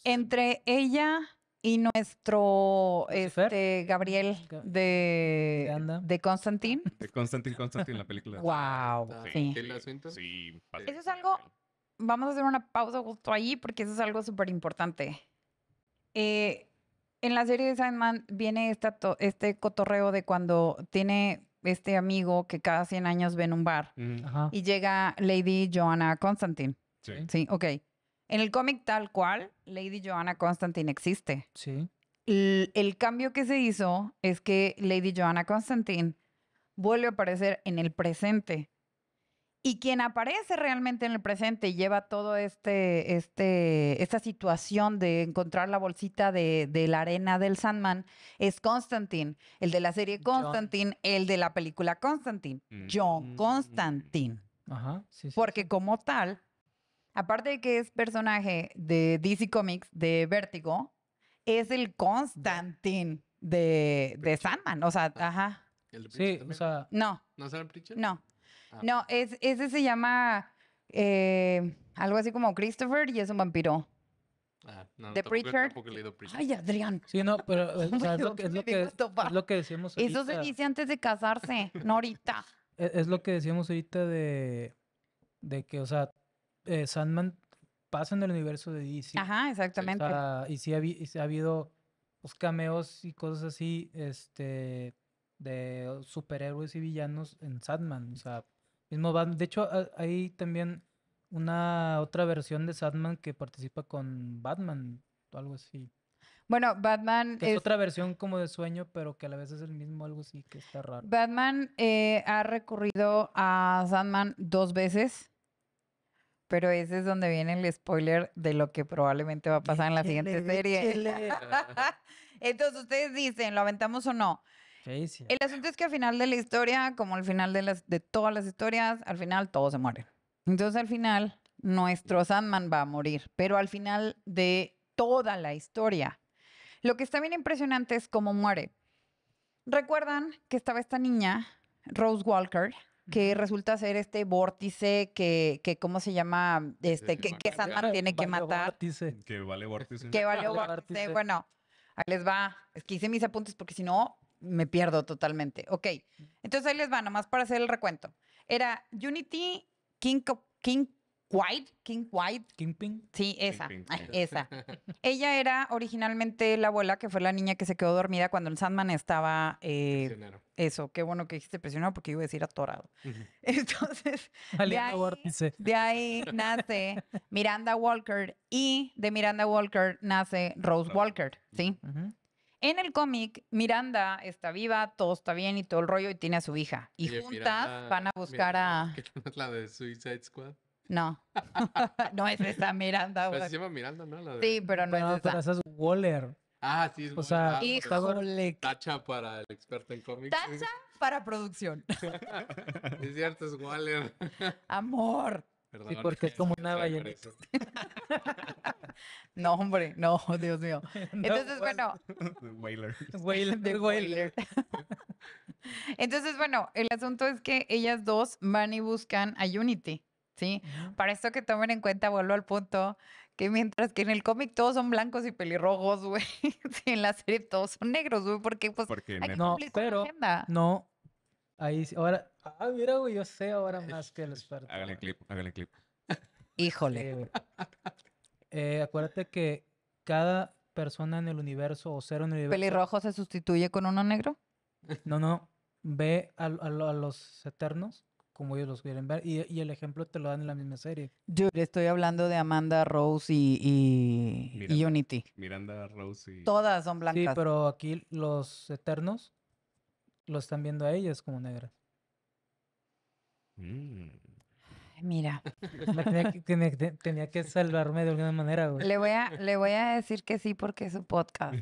Entre ella, y nuestro este, Gabriel de, de Constantine.
De Constantine, Constantine, la película. wow. Sí. sí. sí
eso es
algo, vamos a hacer una pausa justo ahí porque eso es algo súper importante. Eh, en la serie de Sandman viene esta este cotorreo de cuando tiene este amigo que cada 100 años ve en un bar y llega Lady Joanna Constantine. Sí. Sí, ok. En el cómic tal cual, Lady Joanna Constantine existe. Sí. El, cambio que se hizo es que Lady Joanna Constantine vuelve a aparecer en el presente. Y quien aparece realmente en el presente y lleva todo este, este, esta situación de encontrar la bolsita de, la arena del Sandman es Constantine, el de la serie Constantine, el de la película Constantine, mm. John Constantine. Ajá, sí, sí, Porque como tal, aparte de que es personaje de DC Comics, de Vértigo, es el Constantine de, de Sandman. O sea, ajá. ¿El sí, o sea. No. ¿No es el Preacher? No. Ah. No, ese se llama eh, algo así como Christopher y es un vampiro.
Ah, no, The Preacher. he leído Ay, Adrián. Sí, no, pero <laughs> es, lo que, es, lo que, decíamos ahorita. Eso se dice
antes de casarse, no ahorita.
Es, <laughs> e, es lo que decíamos ahorita de, de que, o sea, eh, Sandman pasa en el universo de DC. Ajá, exactamente. y sí ha, habido los pues, cameos y cosas así este, de superhéroes y villanos en Sandman. O sea, mismo De hecho, hay también una otra versión de Sandman que participa con Batman o algo así.
Bueno, Batman es, otra
versión como de sueño, pero que a la vez es el mismo, algo así que está raro.
Batman eh, ha recurrido a Sandman dos veces. Pero ese es donde viene el spoiler de lo que probablemente va a pasar en la siguiente serie. <laughs> Entonces, ustedes dicen, ¿lo aventamos o no? El asunto es que al final de la historia, como al final de, de todas las historias, al final todos se mueren. Entonces, al final, nuestro Sandman va a morir, pero al final de toda la historia. Lo que está bien impresionante es cómo muere. ¿Recuerdan que estaba esta niña, Rose Walker, que resulta ser este vórtice que, que ¿cómo se llama? Este, que, que Sandman tiene que matar.
Que vale vórtice. Que vale, vórtice.
Bueno, ahí les va. Es que mis apuntes porque si no, me pierdo totalmente. Ok, entonces ahí les va, nomás para hacer el recuento. Era Unity, King, King White, King White. Sí, esa, <laughs> esa. <laughs> Ella era originalmente la abuela que fue la niña que se quedó dormida cuando el Sandman estaba... Eh, Eso, qué bueno que dijiste presionado porque iba a decir atorado. <laughs> Entonces, de ahí, nace Miranda Walker y de Miranda Walker nace Rose Walker, ¿sí? En el cómic, Miranda está viva, todo está bien y todo el rollo y tiene a su hija. Y juntas van a
buscar a... ¿Qué es la de Suicide Squad?
No. <laughs> no es
esta Miranda se llama Miranda, ¿no? La Sí, pero no es pero
esa. es Waller.
Ah, sí. Es O sea, hijo. Ah, pues, Tacha para el experto en cómics. Tacha <laughs> para producción. <laughs> Es cierto, es Waller.
Amor.
Perdón, porque
es como
una No, hombre, no, Dios mío. Entonces, bueno,
Waller. Waller. de Waller.
Entonces, bueno, el asunto es que ellas dos van y buscan a Unity. ¿sí? Para esto que tomen en cuenta, vuelvo al punto, que mientras que en el cómic todos son blancos y pelirrojos, güey, <laughs> en la serie todos son negros, güey, porque
pues porque hay no, pero
agenda.
no ahí ahora
ah mira güey, yo
sé ahora <laughs> más que el experto.
Háganle clip, háganle clip.
Híjole. Eh, acuérdate que cada persona en el universo o ser en el universo. ¿Pelirrojo
se sustituye con uno negro?
No, no. Ve a, a los eternos como ellos los quieren ver. Y, el ejemplo te lo dan en la misma serie.
Yo estoy hablando de Amanda Rose y, Unity. Miranda
Rose y...
Todas son blancas. Sí, pero aquí los eternos lo están viendo a ellas como negras.
Mm.
Mira.
tenía, que, salvarme de alguna
manera, Le voy, a, le voy a decir que sí porque es un podcast.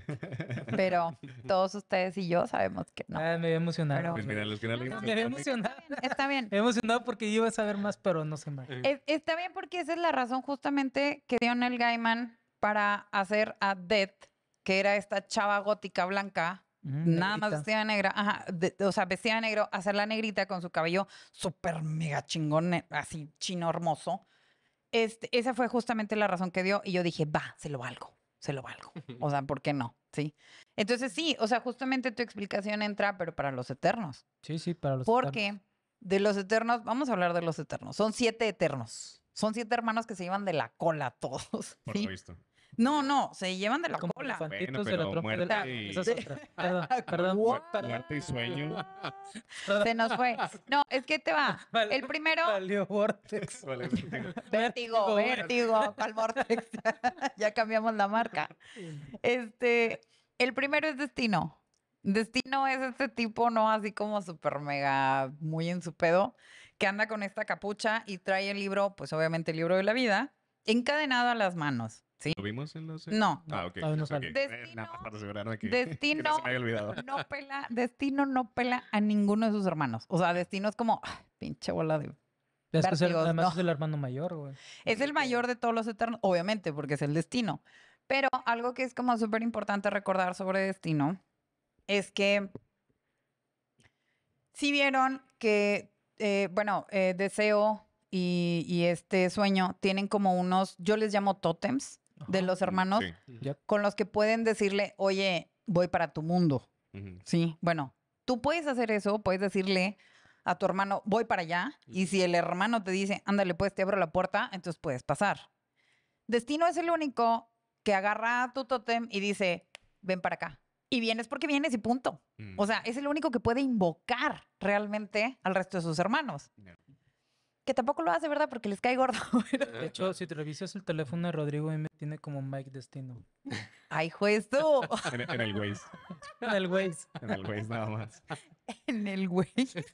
Pero todos ustedes y yo sabemos que no. Ah,
me había emocionado. que pues Me Está bien. emocionado porque yo iba a saber más, pero no sé más.
está bien porque esa es la razón justamente que dio Neil Gaiman para hacer a Death, que era esta chava gótica blanca Nada más vestida negra, ajá, o sea, vestida de negro, la negrita con su cabello súper mega chingón, eh, así chino hermoso. Este, esa fue justamente la razón que dio y yo dije, va, se lo valgo, se lo valgo. O sea, ¿por qué no? Sí. Entonces sí, o sea, justamente tu explicación entra, pero para los eternos. Sí, sí, para los Porque eternos. Porque de los eternos, vamos a hablar de los eternos, son siete eternos. Son siete hermanos que se iban de la cola todos. Por no, no, se llevan de la cola. muerte Y... Perdón, <laughs> Muerte y sueño. <laughs> se nos fue. No, es que te va. <laughs> el primero. Vortex. vértigo, vértigo, ya cambiamos la marca. Este, el primero es destino. Destino es este tipo, no así como súper mega, muy en su pedo, que anda con esta capucha y trae el libro, pues obviamente el libro de la vida, encadenado a las manos. ¿Lo vimos en los.? No. Ah, ok. No
Destino,
no pela, destino no pela a ninguno de sus hermanos. O sea, Destino es como, ah, pinche bola de. además es el hermano mayor, güey. Es el mayor de todos los eternos, obviamente, porque es el destino. Pero algo que es como súper importante recordar sobre destino es que si vieron que, eh, bueno, eh, deseo y, y, este sueño tienen como unos, yo les llamo tótems, de los hermanos con los que pueden decirle, oye, voy para tu mundo. Sí, bueno, tú puedes hacer eso, puedes decirle a tu hermano, voy para allá, y si el hermano te dice, ándale, pues te abro la puerta, entonces puedes pasar. Destino es el único que agarra tu tótem y dice, ven para acá. Y vienes porque vienes y punto. O sea, es el único que puede invocar realmente al resto de sus hermanos que tampoco lo hace, ¿verdad? Porque les cae gordo. <laughs>
De hecho, si te revisas el teléfono de Rodrigo M, tiene como Mike Destino.
¡Ay, juez, tú! <laughs> en, el Waze. En el Waze. En el Waze, nada más. <laughs> en el Waze.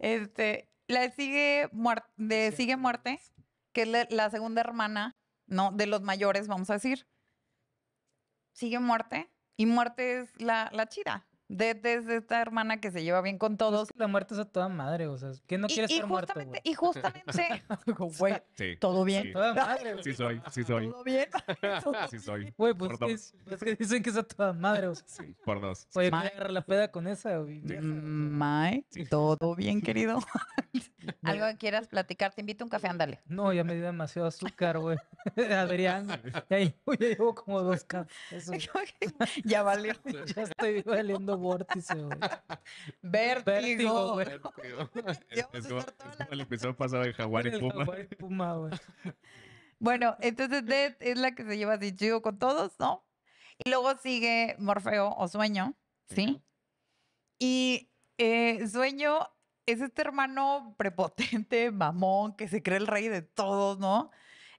Este, la sigue, muerte, de sigue muerte, que es la, segunda hermana, ¿no? De los mayores, vamos a decir. Sigue muerte. Y muerte es la, la chida de, esta hermana que se lleva bien con pues todos. la muerte es a toda madre, o sea, que no quieres ser y muerto, Y justamente, <laughs> güey,
todo bien. Toda madre, sí soy, sí soy. Todo bien. <laughs> sí soy. Güey, pues, pues
es, que dicen que es a toda madre, o sea. Sí,
por dos.
Oye,
me agarra la peda con esa, güey.
todo bien, querido. <laughs> Algo que quieras platicar, te invito a un café, ándale.
No, ya me di demasiado azúcar, güey. Adrián, ya, ya llevo como dos cafés. ya valió. ya estoy valiendo vórtice, güey. <laughs> Vértigo. Vértigo. <laughs>
es, como, el episodio pasado de Jaguar y
Puma. <laughs> Bueno, entonces Death es la que se lleva así chido con todos, ¿no? Y luego sigue Morfeo o Sueño, ¿sí? Y eh, Sueño es este hermano prepotente, mamón, que se cree el rey de todos, ¿no?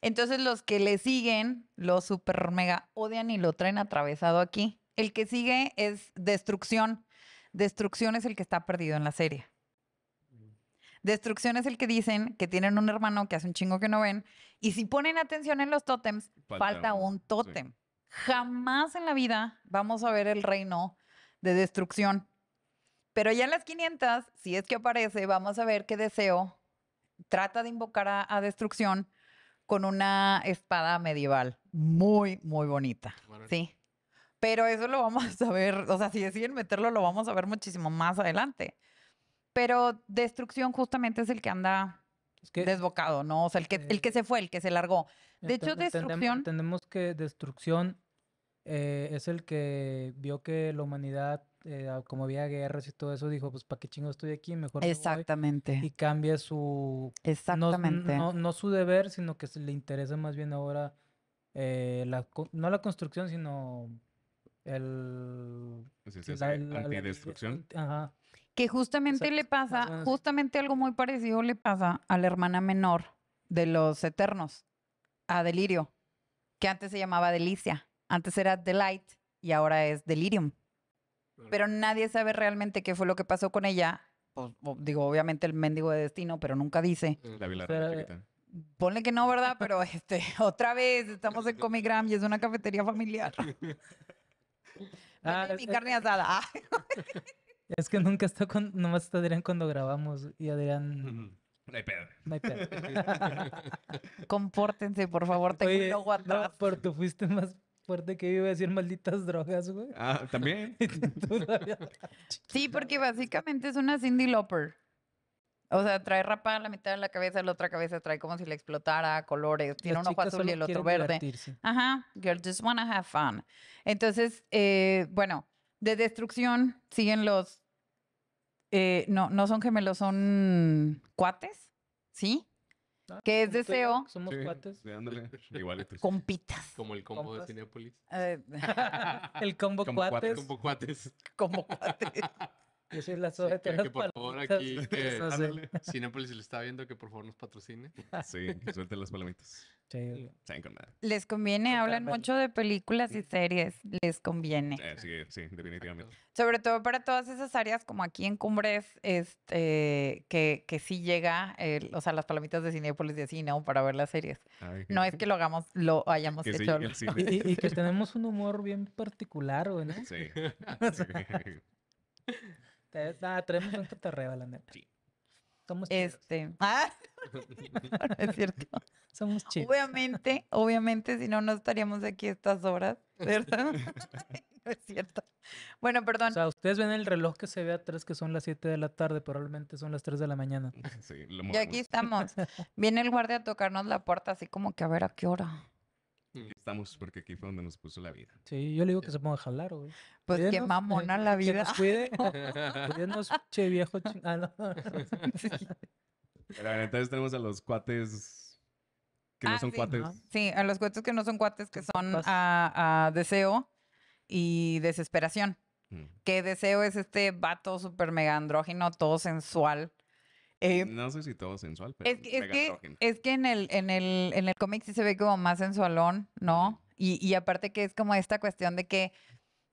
Entonces los que le siguen, lo super mega odian y lo traen atravesado aquí. El que sigue es Destrucción. Destrucción es el que está perdido en la serie. Mm. Destrucción es el que dicen que tienen un hermano que hace un chingo que no ven. Y si ponen atención en los tótems, falta, un tótem. Jamás en la vida vamos a ver el reino de destrucción. Pero ya en las 500, si es que aparece, vamos a ver qué Deseo trata de invocar a, destrucción con una espada medieval muy, muy bonita. Sí. Pero eso lo vamos a ver, o sea, si deciden meterlo, lo vamos a ver muchísimo más adelante. Pero destrucción justamente es el que anda desbocado, ¿no? O sea, el que, el eh, que se fue, el que se largó. De hecho, destrucción...
Entendemos que destrucción eh, es el que vio que la humanidad, eh, como había guerras y todo eso, dijo, pues, ¿para qué chingo estoy aquí? Mejor Exactamente. Me voy. Y cambia su... Exactamente. No, su deber, sino que le interesa más bien ahora... no la construcción, sino el,
pues la, antidestrucción.
Que justamente le pasa, justamente algo muy parecido le pasa a la hermana menor de los Eternos, a Delirio, que antes se llamaba Delicia, antes era Delight y ahora es Delirium. Pero nadie sabe realmente qué fue lo que pasó con ella. Pues, digo, obviamente el mendigo de destino, pero nunca dice. La Ponle que no, ¿verdad? Pero <laughs> este, otra vez, estamos en Comigram y es una cafetería familiar. <laughs> <laughs> Ah, mi carne asada. Ah. <laughs>
es que nunca está con, nomás te dirán cuando grabamos y Adrián... No hay pedo. No hay pedo. <laughs>
Compórtense, por favor,
tengo Oye, un no, pero fuiste más fuerte que yo iba a decir malditas drogas, güey.
Ah, también.
sí, porque básicamente es una Cindy Loper. O sea, trae rapada la mitad de la cabeza, la otra cabeza trae como si le explotara colores. Tiene un ojo azul y el otro verde. Divertirse. Ajá. Girl just wanna have fun. Entonces, eh, bueno, de destrucción siguen los. Eh, no, no son gemelos, son cuates. ¿Sí?
¿Qué ah, que es deseo.
Somos cuates. Sí, <laughs> Igualitos. Pues. Compitas. Como el combo de Cinepolis. Eh, <laughs> el combo, combo cuates. Combo cuates. Combo cuates. <laughs>
Yo soy la soja sí, que, por favor aquí, <laughs> eh,
pues, le está viendo que por favor nos patrocine. <laughs> Sí, que suelten las palomitas.
Les conviene, hablan mucho de películas y series, les conviene.
Eh, sí, sí,
definitivamente. Sobre todo para todas esas áreas como aquí en Cumbres, este, que, que sí llega, o sea, las palomitas de Cinepolis de cine, o Para ver las series. No es que lo hagamos, lo hayamos hecho. Y, que <laughs>
tenemos un humor bien particular, ¿no? sí. Eh, ah, traemos un cotorreo, la neta. Sí.
Somos Este. Ah, <laughs> es cierto. Somos chidos. Obviamente, obviamente, si no, no estaríamos aquí estas horas, ¿verdad? <laughs> no es cierto.
Bueno, perdón. O sea, ustedes ven el reloj que se ve atrás, que son las 7 de la tarde, probablemente son las 3 de la mañana.
<laughs> Sí, y aquí
estamos. Viene el guardia a tocarnos la puerta, así como que a ver a qué hora
estamos porque aquí fue donde nos puso la vida.
Sí, yo le digo que eh. se ponga a jalar, güey. Pues que qué mamona eh, la vida. Que nos cuide. <laughs> nos che viejo. <laughs>
entonces tenemos a los cuates que no ah, son cuates.
Sí, a los cuates que no son cuates, que son a, deseo y desesperación. Mm. Que deseo es este vato súper mega andrógino, todo sensual
eh, no sé si todo sensual, pero es que, es que, es que
en el, en el, en el cómic sí se ve como más sensualón, ¿no? Y, y aparte que es como esta cuestión de que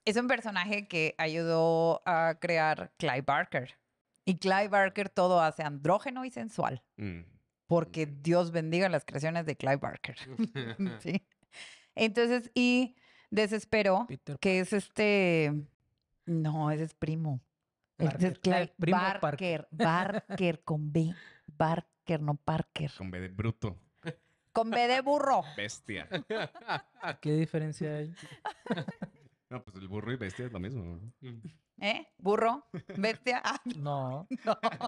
es un personaje que ayudó a crear Clive Barker. Y Clive Barker todo hace andrógeno y sensual. Mm. Porque mm. Dios bendiga las creaciones de Clive Barker.
<laughs>
Entonces, y Desespero, que es este. No, ese es primo. Barker. Barker, Parker. <laughs> Barker con
B. Barker, no Parker. Con B de bruto. Con B de burro. Bestia. <laughs> ¿Qué diferencia hay? <laughs> No, pues el burro y bestia es lo mismo.
¿Eh? ¿Burro? ¿Bestia? Ah, no.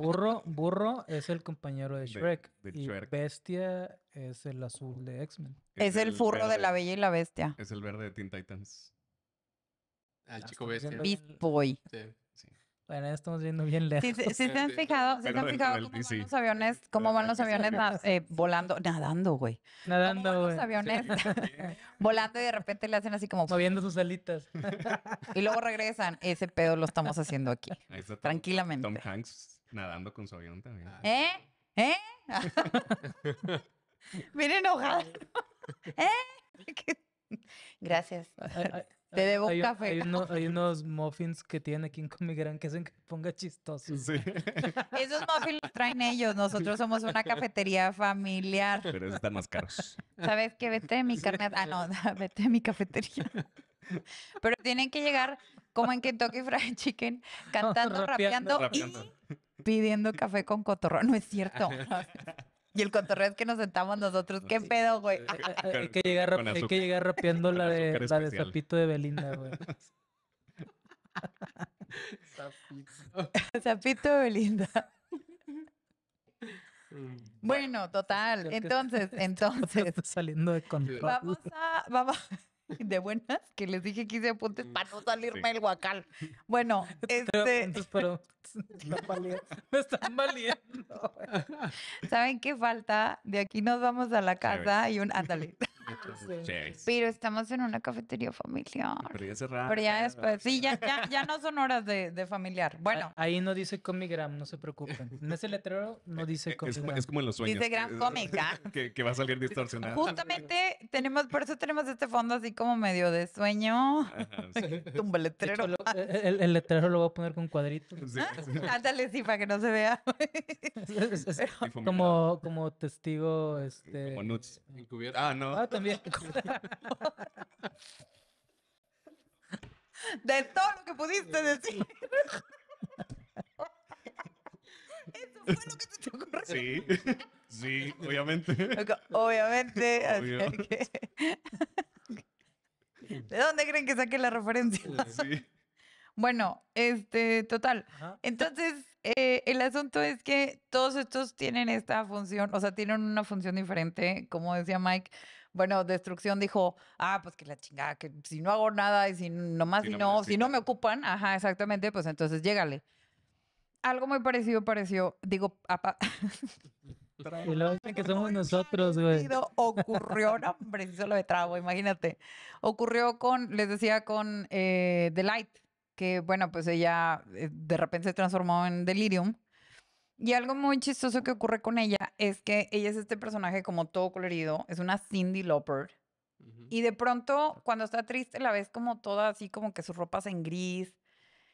Burro, burro es el compañero de Shrek. y Bestia es el azul de X-Men. Es, el, furro de la bella y la bestia.
Es el verde de Teen Titans. Al ah, chico bestia. Beast Boy. Sí.
Bueno, ya estamos viendo bien
lejos. Si, se han eh, fijado, si se han fijado cómo, van los aviones, cómo van los aviones eh, volando, nadando, güey. Nadando, güey. Los aviones <laughs> volando y de repente le hacen así como... Moviendo sus alitas. <laughs> y luego regresan. Ese pedo lo estamos haciendo aquí.
tranquilamente. Tom Hanks nadando con su avión también. Ah. ¿Eh?
¿Eh? Miren <laughs> enojado. ¿Eh? Gracias.
Te debo un café. Hay, <laughs> unos muffins que tienen aquí en Comigran que hacen que ponga chistosos. <laughs>
Esos muffins los traen ellos. Nosotros somos una cafetería familiar.
Pero esos están más caros.
¿Sabes qué? Vete de mi carnet. Ah, no, <laughs> vete de mi cafetería. Pero tienen que llegar como en Kentucky Fried Chicken, cantando, rapeando, y pidiendo café con cotorro. No es cierto. Y el cotorreo es que nos sentamos nosotros. ¿Qué pedo, güey? <laughs>
hay, que llegar, que llegar rapeando la de, la de Zapito de Belinda, güey.
<laughs> Zapito. de Belinda. Mm. Bueno, total. Entonces, <laughs> entonces. Saliendo de control. Vamos a, vamos, <laughs> de buenas que les dije que hice apuntes mm, para no salirme el guacal. <laughs> Bueno, este. <laughs> Me están valiendo. ¿Saben qué falta? De aquí nos vamos a la casa y un. Ándale. Pero estamos en una cafetería familiar.
Pero ya es Pero ya después. Sí,
ya, ya,
ya no son horas de, de familiar. Bueno.
ahí no dice Comic Gram, no se preocupen. En ese letrero
no dice Comic Gram. Es, como en los sueños. Dice Gran eh, Comic. <laughs> que, que va a salir distorsionado.
Justamente tenemos, por eso tenemos este fondo así como medio de sueño. letrero.
el, letrero lo voy a poner con cuadritos. <laughs>
Ándale, sí, para que no se vea.
como, como testigo, este. Como nuts. Ah, no. Ah, de todo lo que pudiste decir. Eso fue lo que
te ocurrió. Sí, sí, obviamente. Obviamente. ¿De dónde creen que saqué la referencia? Bueno, este, total. Entonces, eh, el asunto es que todos estos tienen esta función, o sea, tienen una función diferente, como decía Mike, bueno, Destrucción dijo, ah, pues que la chingada, que si no hago nada y si más no, si no me ocupan, ajá, exactamente, pues entonces llégale. Algo muy parecido pareció, digo, apa. <laughs>
Y lo que somos nosotros, güey.
Ocurrió, no, hombre, hizo lo de Trabo, imagínate. Ocurrió con, les decía, con The eh, Light, que bueno, pues ella eh, de repente se transformó en Delirium y algo muy chistoso que ocurre con ella es que ella es este personaje como todo colorido, es una Cindy Lauper. Y de pronto, cuando está triste, la ves como toda así, como que sus ropas en gris,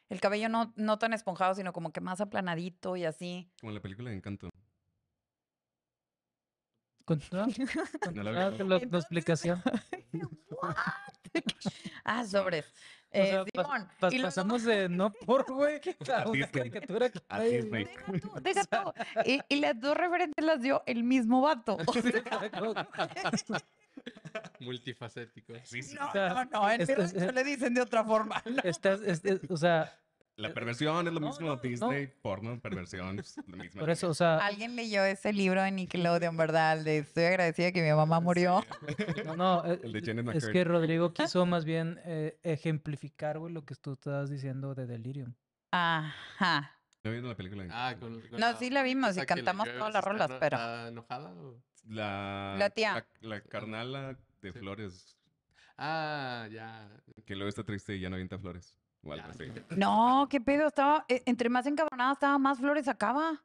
el cabello no, no tan esponjado, sino como que más aplanadito y así.
Como en la película de Encanto. <laughs> No la, no, explicación.
<laughs>
<laughs> ah, sobres o eh, pasamos <laughs> de no por, güey, a una Y, las dos referentes las dio el mismo vato.
<laughs> <laughs>
Multifacético. Sí, No, no,
no, le dicen de otra forma.
o
sea, la eh, perversión es lo mismo Disney, porno, perversión, es lo mismo. Por eso, o sea...
Alguien leyó ese libro de Nickelodeon, ¿verdad? de estoy agradecida que mi mamá murió.
No, <laughs> no, eh, es que
Rodrigo <laughs> quiso más bien eh, ejemplificar, lo que tú estabas diciendo de Delirium.
Ajá.
¿No la película? Ah, no, sí la vimos y cantamos
todas las rolas, pero... ¿La
enojada
La, tía. La, carnala de flores. Ah, ya. Que luego está triste y ya no avienta flores. <laughs>
No, qué pedo, estaba, eh, entre más encabronada estaba, más flores sacaba.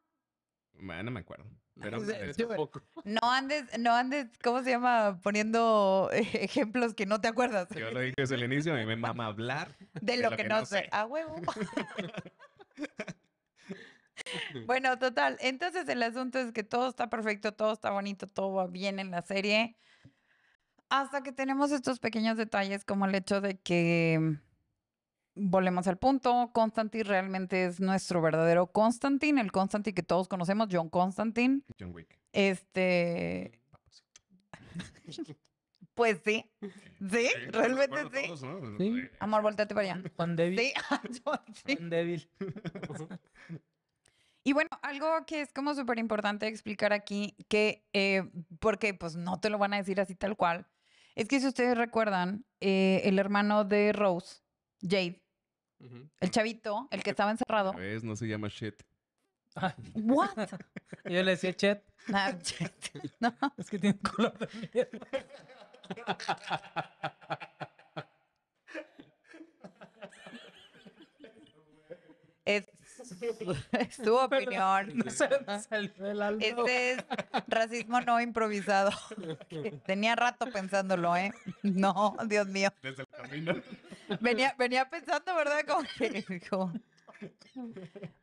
Bueno, no me acuerdo. Pero <laughs>
No andes, no andes, ¿cómo se llama? Poniendo eh, <laughs> ejemplos que no te acuerdas.
Yo lo dije desde el inicio, me mama hablar. De lo, que, no, sé.
A ah, huevo. bueno, total. Entonces el asunto es que todo está perfecto, todo está bonito, todo va bien en la serie. Hasta que tenemos estos pequeños detalles como el hecho de que volvemos al punto, Constantine realmente es nuestro verdadero Constantine, el Constantine que todos conocemos, John Constantine. John Wick. Este...
<laughs>
Pues sí. Sí, realmente sí. Pues, Amor, volteate para allá. Juan débil. <laughs> Juan
débil. <laughs>
Y bueno, algo que es como súper importante explicar aquí, que eh, porque pues no te lo van a decir así tal cual, es que si ustedes recuerdan, eh, el hermano de Rose, Jade, el chavito, el que estaba encerrado.
Es, no se llama Chet ¿Qué?
Ah. What? <laughs> Yo le decía chet. Ah, <laughs> no. Es que tiene color de mierda.
<laughs>
su <laughs> opinión. es racismo no improvisado. <laughs> Tenía rato pensándolo, ¿eh? No, Dios mío. Desde el camino. Venía, pensando, ¿verdad? Como que, dijo.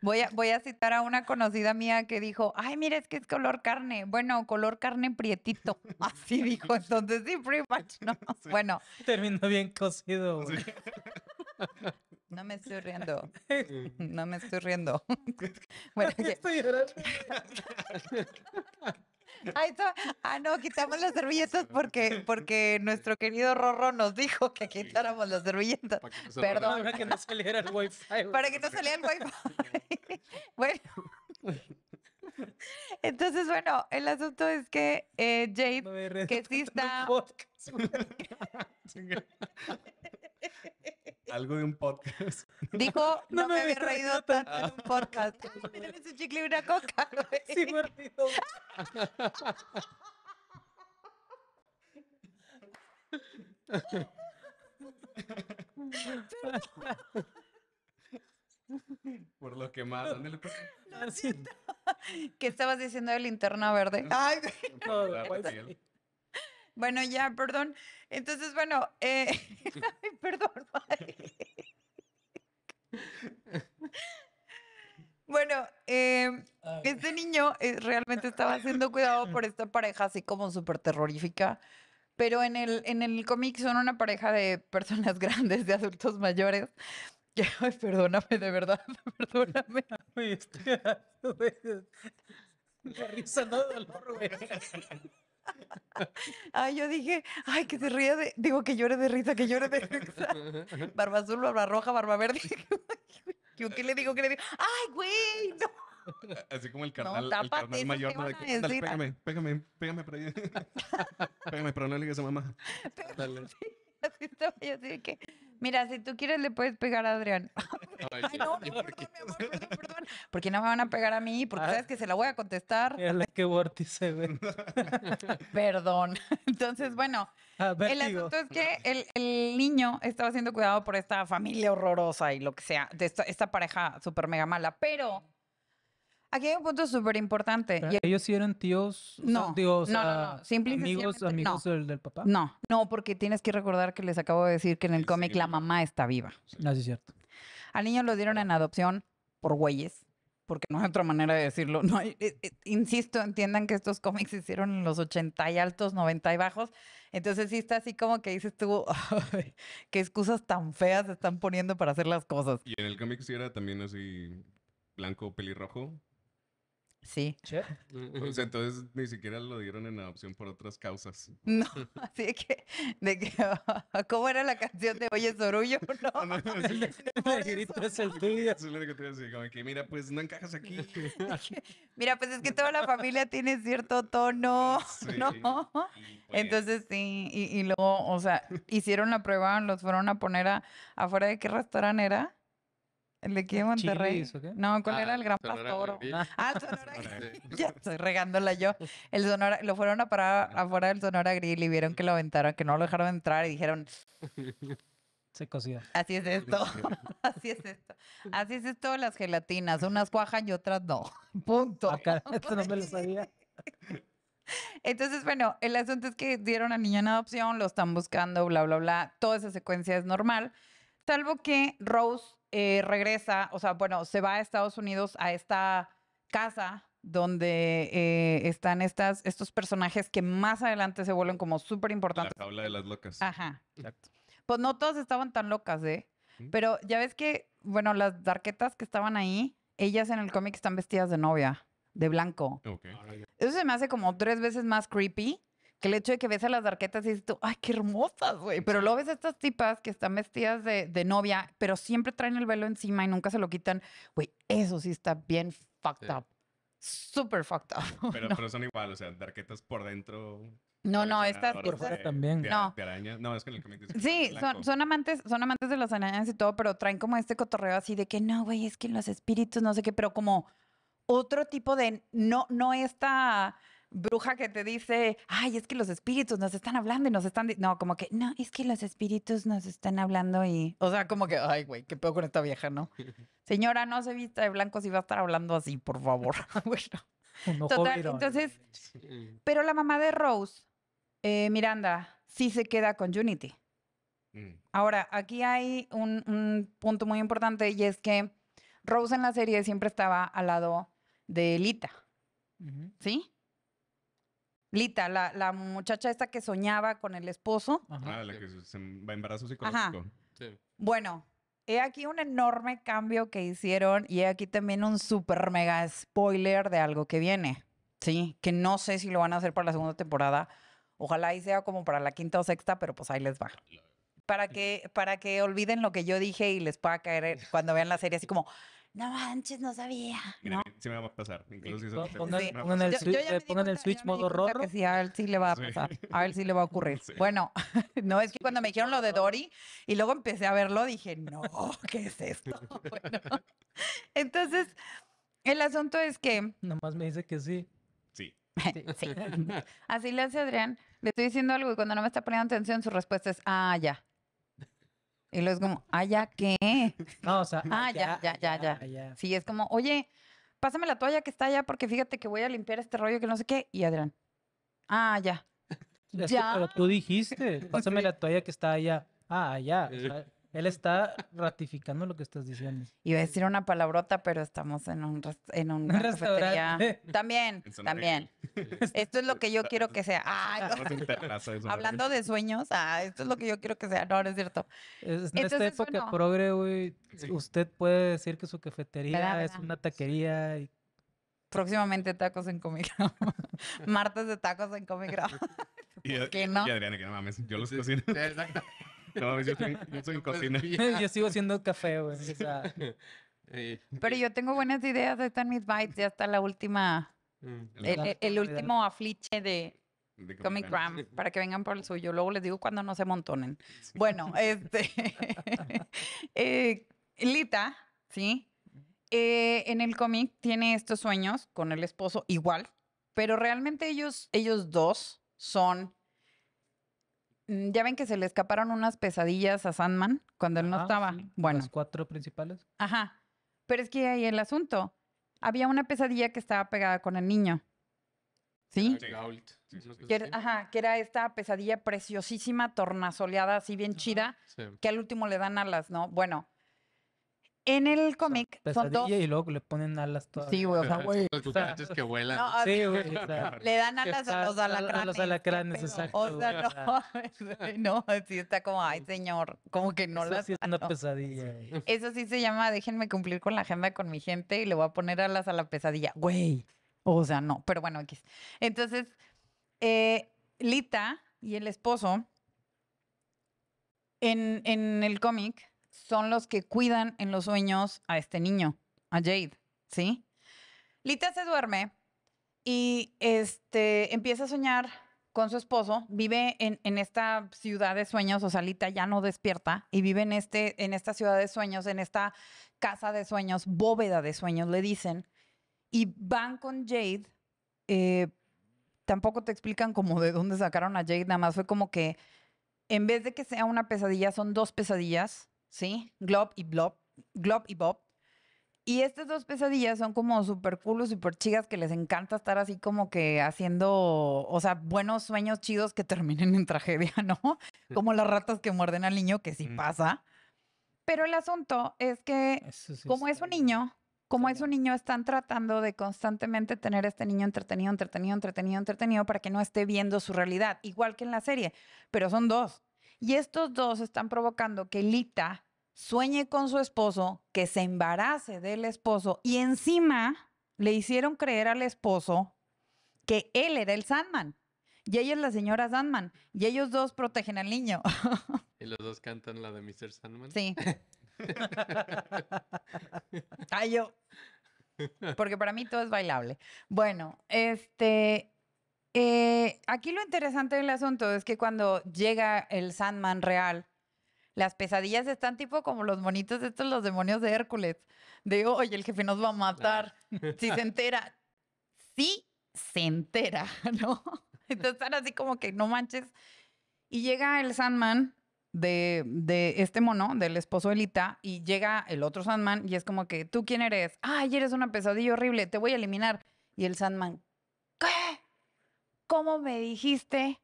Voy a, voy a citar a una conocida mía que dijo, ay, mira, es que es color carne. Bueno, color carne prietito. <laughs> Así dijo, entonces sí, pretty much, Bueno. Terminó bien cocido. No me estoy riendo. <laughs> No me estoy riendo. <laughs> <laughs> Bueno, estoy llorando. ah, no, quitamos las servilletas porque, porque nuestro querido Rorro nos dijo que quitáramos las servilletas. Perdón. Para
que no saliera el
wifi. Para que no saliera el wifi. Bueno. Entonces, bueno, el asunto es que eh, Jade, que sí está...
<laughs> algo de un podcast. <laughs> Dijo, no, me, había reído tanto en un
podcast. Ay, <laughs> miren ese chicle y una coca, güey. Sí, me
Por lo que más, pues. ah,
¿Qué estabas diciendo del linterna verde? Ah,
Ay,
bueno, ya, perdón. Entonces, bueno, eh... <laughs> <laughs> Ay, perdón, <laughs> Bueno, em, este niño eh, realmente estaba haciendo cuidado por esta pareja así como súper terrorífica, pero en el, en el cómic son una pareja de personas grandes, de adultos mayores. ay, perdóname, de verdad,
perdóname. risa no dolor,
Ay, yo dije, ay, que se ría de. Digo que llore de risa, que llore de risa.
<laughs>
Barba azul, barba roja, barba verde. <laughs> qué le digo? ¿Qué le digo? ¡Ay, güey! No.
Así como el carnal, el carnal mayor. No, de dale, pégame, pégame, pégame por ahí. <laughs> pégame, pero no le digas a mamá. así
estaba yo, así de que. Mira, si tú quieres le puedes pegar a Adrián.
Ay, no, perdón,
Porque no me van a pegar a mí, porque ah. sabes que se la voy a contestar. que qué se ve. perdón. <laughs> Entonces, bueno, el asunto es que el, niño estaba siendo cuidado por esta familia horrorosa y lo que sea, de esta, esta pareja súper mega mala, pero Aquí hay un punto súper importante. ¿Ellos sí eran tíos? No, no, no, no. amigos, amigos Del, papá. No, no, porque tienes que recordar que les acabo de decir que en el cómic la mamá está viva. No ah, es cierto. Al niño lo dieron en adopción por güeyes, porque no hay otra manera de decirlo. No eh, eh, insisto, entiendan que estos cómics se hicieron en los 80 y altos, 90 y bajos. Entonces sí está así como que dices tú, <laughs> qué excusas tan feas están poniendo para hacer las cosas.
Y en el cómic sí era también así blanco, pelirrojo.
Sí. O sea,
<laughs> entonces ni siquiera lo dieron en adopción por otras causas. No,
así de que, de <laughs> ¿cómo era la canción de Oye Sorullo? <laughs> No, no, no
el grito es el tuyo. es lo que te decía, como que mira, pues no encajas aquí.
mira, pues es que toda la familia tiene cierto tono, ¿no? Pues. Entonces sí, y, y, luego, o sea, hicieron la prueba, los fueron a poner a, afuera de qué restaurante era. El de aquí de Monterrey. No, ¿cuál era ah, el gran pastor? Ah, el ah, <laughs> Sonora <laughs> ya estoy regándola yo. El Sonora, lo fueron a parar afuera del Sonora Grill y vieron que lo aventaron, que no lo dejaron entrar y dijeron. <laughs> Se cocía. Así es esto. Así es esto. Así es esto las gelatinas. Unas cuajan y otras no. Punto. Acá, esto no me lo sabía. Entonces, bueno, el asunto es que dieron a niña en adopción, lo están buscando, bla, bla, bla. Toda esa secuencia es normal. Salvo que Rose eh, regresa, o sea, bueno, se va a Estados Unidos a esta casa donde eh, están estas, estos personajes que más adelante se vuelven como súper importantes.
La jaula de las locas.
Ajá. Exacto. Pues no todas estaban tan locas, ¿eh? Pero ya ves que, bueno, las darquetas que estaban ahí, ellas en el cómic están vestidas de novia, de blanco. Eso se me hace como tres veces más creepy que el hecho de que ves a las arquetas y dices tú, ay, qué hermosas, güey. Pero luego ves a estas tipas que están vestidas de, de, novia, pero siempre traen el velo encima y nunca se lo quitan. Güey, eso sí está bien fucked up. Súper fucked
up. <laughs> Pero, pero son igual, o sea, darquetas por dentro. No, no, estas por también. no. araña. No, es que en el Sí, son, son,
amantes, son amantes de las arañas y todo, pero traen como este cotorreo así de que no, güey, es que los espíritus, no sé qué, pero como otro tipo de no, no esta bruja que te dice, ay, es que los espíritus nos están hablando y nos están... No, como que, no, es que los espíritus nos están hablando y... O sea, como que, ay, güey, qué pedo con esta vieja, ¿no? <laughs> Señora, no se vista de blanco si va a estar hablando así, por favor. <laughs> bueno. Total, entonces... Pero la mamá de Rose, eh, Miranda, sí se queda con Unity. Mm. Ahora, aquí hay un, un punto muy importante y es que Rose en la serie siempre estaba al lado de Lita. ¿Sí? Lita, la, muchacha esta que soñaba con el esposo.
Ajá. Ah, la que se va embarazo psicológico.
Bueno, he aquí un enorme cambio que hicieron y he aquí también un super mega spoiler de algo que viene. Sí, que no sé si lo van a hacer para la segunda temporada. Ojalá y sea como para la quinta o sexta, pero pues ahí les va. Para que, para que olviden lo que yo dije y les pueda caer eh, cuando vean la serie así como, no manches, no sabía. ¿no?
sí me va a pasar. pongan,
el, el eh, Switch modo rorro. a ver si le va a pasar. A ver si le va a ocurrir. <laughs> Bueno, <laughs> no, es que cuando me dijeron lo de Dory y luego empecé a verlo, dije, no, <laughs> ¿qué es esto? Bueno, entonces, el asunto es que...
Nomás me dice que sí.
Sí. sí. Así le hace Adrián. Le estoy diciendo algo y cuando no me está poniendo atención, su respuesta es, ah, ya. Y luego es como, ah, ya qué. <laughs> No, o sea, ah, ah ya, ya, ya, ah, ya. Sí, es como, oye, pásame la toalla que está allá porque fíjate que voy a limpiar este rollo que no sé qué. Y Adrián, ah, ya.
<laughs> ya. Pero tú dijiste, <laughs> pásame la toalla que está allá. Ah, ya. Él está ratificando lo que estás diciendo.
Iba a decir una palabrota, pero estamos en un en <laughs> una Cafetería. También, también. <laughs> Esto es lo que yo quiero que sea. Hablando de sueños, ah, esto es lo que yo quiero que sea. No, no es cierto.
en esta época progre, usted puede decir que su cafetería es una taquería y
próximamente tacos en Comic <laughs> Martes de tacos en Comic ¿Por no? Y Adriana,
que no mames, yo los cocino. Exacto. No, yo soy, yo pues, cocina. <laughs> yo sigo
haciendo café,
güey. <laughs>
Eh, pero
yo tengo buenas ideas, en mis bites, ya está la última,
mm. el, último
afliche de,
Comic Ram,
para que vengan por el suyo. Luego les digo cuando no se montonen. Bueno, este, <laughs> eh, Lita, ¿sí? Eh, en el cómic tiene estos sueños con el esposo igual, pero realmente ellos, ellos dos son Mm, ya ven que se le escaparon unas pesadillas a Sandman cuando él no estaba. Bueno. Las cuatro principales. Ajá. Pero es que ahí el asunto. Había una pesadilla que estaba pegada con el niño.
¿Sí? Que
ajá, que era esta pesadilla preciosísima, tornasoleada, así bien chida, que al último le dan alas, ¿no? Bueno, en el cómic
son dos. y luego le ponen alas todas. Sí, güey, o sea, güey. Los cucarachas que
vuelan. sí,
güey. <laughs> le dan alas a los alacranes. A los alacranes, exacto. O sea,
no, <laughs> no, sí está como, ay, señor, como que no Eso las... sí es una pesadilla. Eso sí se llama, déjenme cumplir con la agenda con mi gente y le voy a poner alas a la pesadilla. Güey, o sea, no, pero bueno, X. Entonces, eh, Lita y el esposo en, en el cómic son los que cuidan en los sueños a este niño, a Jade, ¿sí? Lita se duerme y este, empieza a soñar con su esposo, vive en, en, esta ciudad de sueños, o sea, Lita ya no despierta y vive en, este, en esta ciudad de sueños, en esta casa de sueños, bóveda de sueños, le dicen, y van con Jade. Eh, tampoco te explican como de dónde sacaron a Jade, nada más fue como que en vez de que sea una pesadilla, son dos pesadillas ¿sí? Glob y Blob, Glob y Bob. Y estas dos pesadillas son como súper cool, súper chicas, que les encanta estar así como que haciendo, o sea, buenos sueños chidos que terminen en tragedia, <laughs> ¿no? Como las ratas que muerden al niño, que sí mm. pasa. Pero el asunto es que, como es un niño, como es un niño, están tratando de constantemente tener a este niño entretenido, entretenido, entretenido, entretenido, para que no esté viendo su realidad, igual que en la serie. Pero son dos. Y estos dos están provocando que Lita sueñe con su esposo, que se embarace del esposo y encima le hicieron creer al esposo que él era el Sandman. Y ella es la señora Sandman. Y ellos dos protegen al niño. <laughs>
¿Y los dos cantan la de Mr. Sandman? Sí.
<laughs> Ay, yo. Porque para mí todo es bailable. Bueno, este. Eh, aquí lo interesante del asunto es que cuando llega el Sandman real, las pesadillas están tipo como los monitos estos, los demonios de Hércules. De, oye, el jefe nos va a matar. Ah. Si se entera. Sí se entera, <laughs> ¿no? Entonces están así como que no manches. Y llega el Sandman de, de este mono, del esposo de Lita, y llega el otro Sandman y es como que, ¿tú quién eres? Ay, eres una pesadilla horrible, te voy a eliminar. Y el Sandman, ¿qué? cómo me dijiste.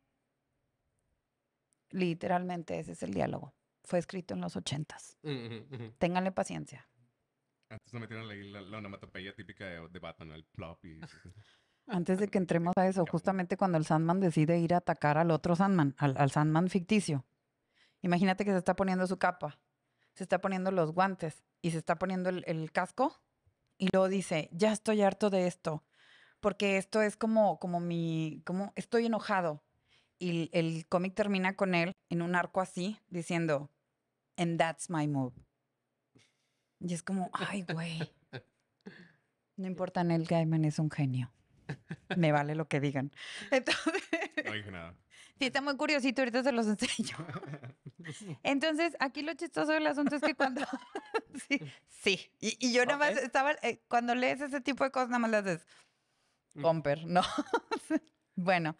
Literalmente ese es el diálogo. Fue escrito en los ochentas.
s
Ténganle paciencia.
Antes ah, no metieron la, onomatopeya típica de, Batman, el plop.
Antes de que entremos a eso, justamente cuando el Sandman decide ir a atacar al otro Sandman, al, Sandman ficticio. Imagínate que se está poniendo su capa, se está poniendo los guantes y se está poniendo el, el casco y luego dice, ya estoy harto de esto, porque esto es como, como mi, como estoy enojado. Y el, cómic termina con él en un arco así, diciendo, and that's my move. Y es como, ay, güey. No <laughs> importa, Neil Gaiman es un genio. Me vale lo que digan. <laughs> Entonces.
No dije nada. <laughs>
Sí, está muy curiosito, ahorita se los enseño. Entonces, aquí lo chistoso del asunto es que cuando. sí, sí. Y, yo nada más estaba. Eh, cuando lees ese tipo de cosas, nada más le haces. Comper, no. <laughs> bueno.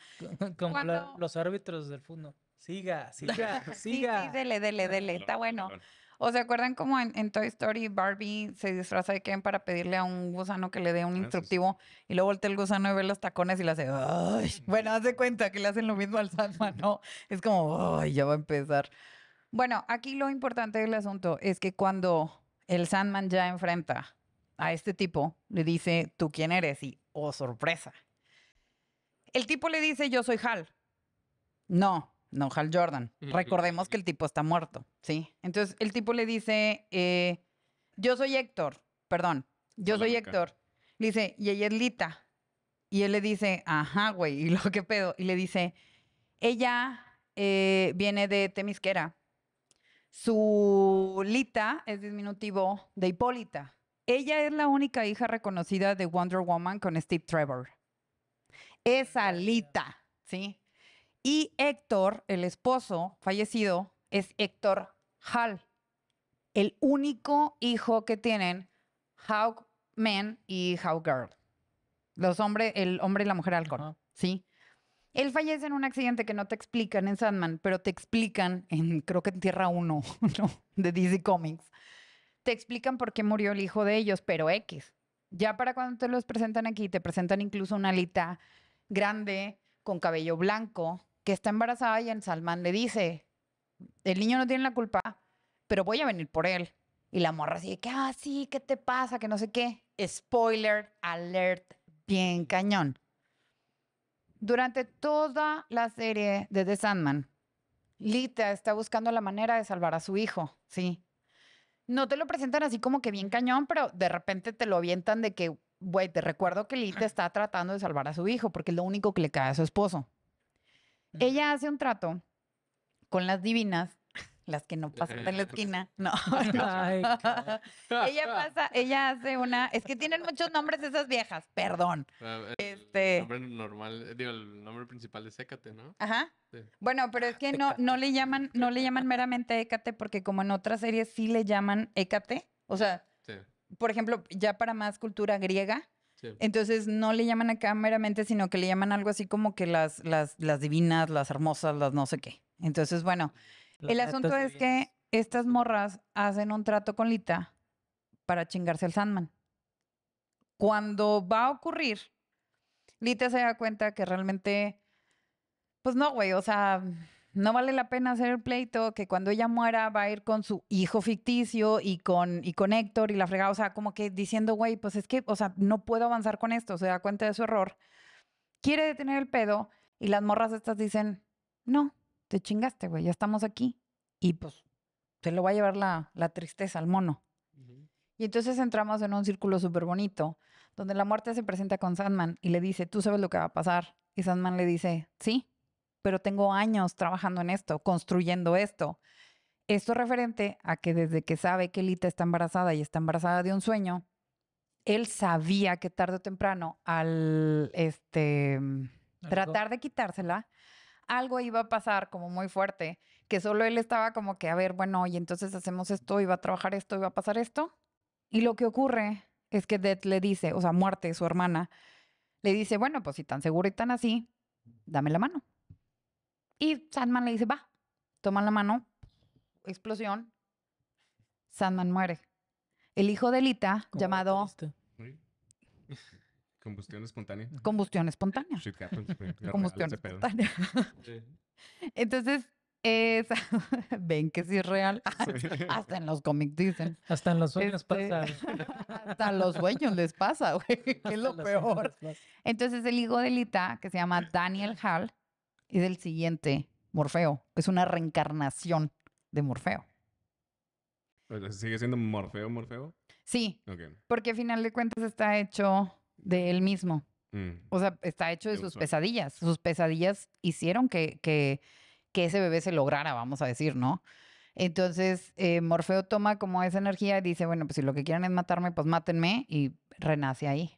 Como los árbitros del fútbol. Siga, siga, siga. <laughs> sí, sí,
dele, dele, dele. Está bueno. ¿O se acuerdan como en, Toy Story Barbie se disfraza de Ken para pedirle a un gusano que le dé un ah, instructivo y luego voltea el gusano y ve los tacones y le hace, ¡ay! Bueno, hace cuenta que le hacen lo mismo al Sandman, ¿no? Es como, ¡ay! Ya va a empezar. Bueno, aquí lo importante del asunto es que cuando el Sandman ya enfrenta a este tipo, le dice, ¿tú quién eres? Y, oh, sorpresa. El tipo le dice, yo soy Hal. No, no Hal Jordan. Recordemos que el tipo está muerto, ¿sí? Entonces el tipo le dice, eh, yo soy Héctor, perdón, yo soy Héctor. dice, y ella es Lita. Y él le dice, ajá, güey, ¿y lo que pedo? Y le dice, ella eh, viene de Temisquera. Su Lita es disminutivo de Hipólita. Ella es la única hija reconocida de Wonder Woman con Steve Trevor. Es Alita, ¿sí? Y Héctor, el esposo fallecido, es Héctor Hall. El único hijo que tienen Hawkman y Girl. Los hombres, el hombre y la mujer alcohol, ¿sí? Él fallece en un accidente que no te explican en Sandman, pero te explican en, creo que en Tierra 1, <laughs> De DC Comics explican por qué murió el hijo de ellos, pero X. Ya para cuando te los presentan aquí, te presentan incluso una Lita grande con cabello blanco que está embarazada y en Salman le dice, el niño no tiene la culpa, pero voy a venir por él. Y la morra así que, ah, sí, ¿qué te pasa? Que no sé qué. Spoiler alert, bien cañón. Durante toda la serie de The Sandman, Lita está buscando la manera de salvar a su hijo, ¿sí? no te lo presentan así como que bien cañón, pero de repente te lo avientan de que, güey, te recuerdo que Lita está tratando de salvar a su hijo porque es lo único que le cae a su esposo. Ella hace un trato con las divinas las que no pasan en la eh, esquina. <laughs> No. <laughs> <laughs> ella pasa, ella hace una. Es que tienen muchos nombres esas viejas, perdón.
Ah, el este nombre normal, eh, digo, el nombre principal es Écate, ¿no? Ajá.
Bueno, pero es que no, no le llaman, no le llaman meramente Écate, porque como en otras series sí le llaman Écate. O sea, por ejemplo, ya para más cultura griega. Entonces no le llaman acá meramente, sino que le llaman algo así como que las, las, las divinas, las hermosas, las no sé qué. Entonces, bueno,
el asunto es que
estas morras hacen un trato con Lita para chingarse al Sandman. Cuando va a ocurrir, Lita se da cuenta que realmente, pues no, güey, o sea, no vale la pena hacer el pleito, que cuando ella muera va a ir con su hijo ficticio y con, y con Héctor y la fregada, o sea, como que diciendo, güey, pues es que, o sea, no puedo avanzar con esto, se da cuenta de su error, quiere detener el pedo y las morras estas dicen, no, te chingaste, güey, ya estamos aquí. Y pues te lo va a llevar la, la tristeza al mono. Y entonces entramos en un círculo súper bonito, donde la muerte se presenta con Sandman y le dice, tú sabes lo que va a pasar. Y Sandman le dice, sí, pero tengo años trabajando en esto, construyendo esto. Esto referente a que desde que sabe que Lita está embarazada y está embarazada de un sueño, él sabía que tarde o temprano al este, tratar de quitársela, algo iba a pasar como muy fuerte, que solo él estaba como que, a ver, bueno, y entonces hacemos esto, iba a trabajar esto, iba a pasar esto. Y lo que ocurre es que Death le dice, o sea, muerte, su hermana, le dice, bueno, pues si tan seguro y tan así, dame la mano. Y Sandman le dice, va, toma la mano, explosión, Sandman muere. El hijo de Lita, llamado...
<laughs> Combustión espontánea. Combustión espontánea. Combustión espontánea.
Entonces, es, <laughs> ven que sí es real. <laughs> Hasta en los cómics dicen. Hasta en los sueños este, pasa. <laughs> Hasta los sueños les pasa, güey. Que es lo peor. Entonces, el hijo de Lita, que se llama Daniel Hall, es el siguiente Morfeo. Es una reencarnación de Morfeo.
¿Sigue siendo Morfeo, Morfeo?
Sí. Porque al final de cuentas está hecho de él mismo. Mm. O sea, está hecho de sus pesadillas. Sus pesadillas hicieron que, que, ese bebé se lograra, vamos a decir, ¿no? Entonces, eh, Morfeo toma como esa energía y dice, bueno, pues si lo que quieren es matarme, pues mátenme y renace ahí.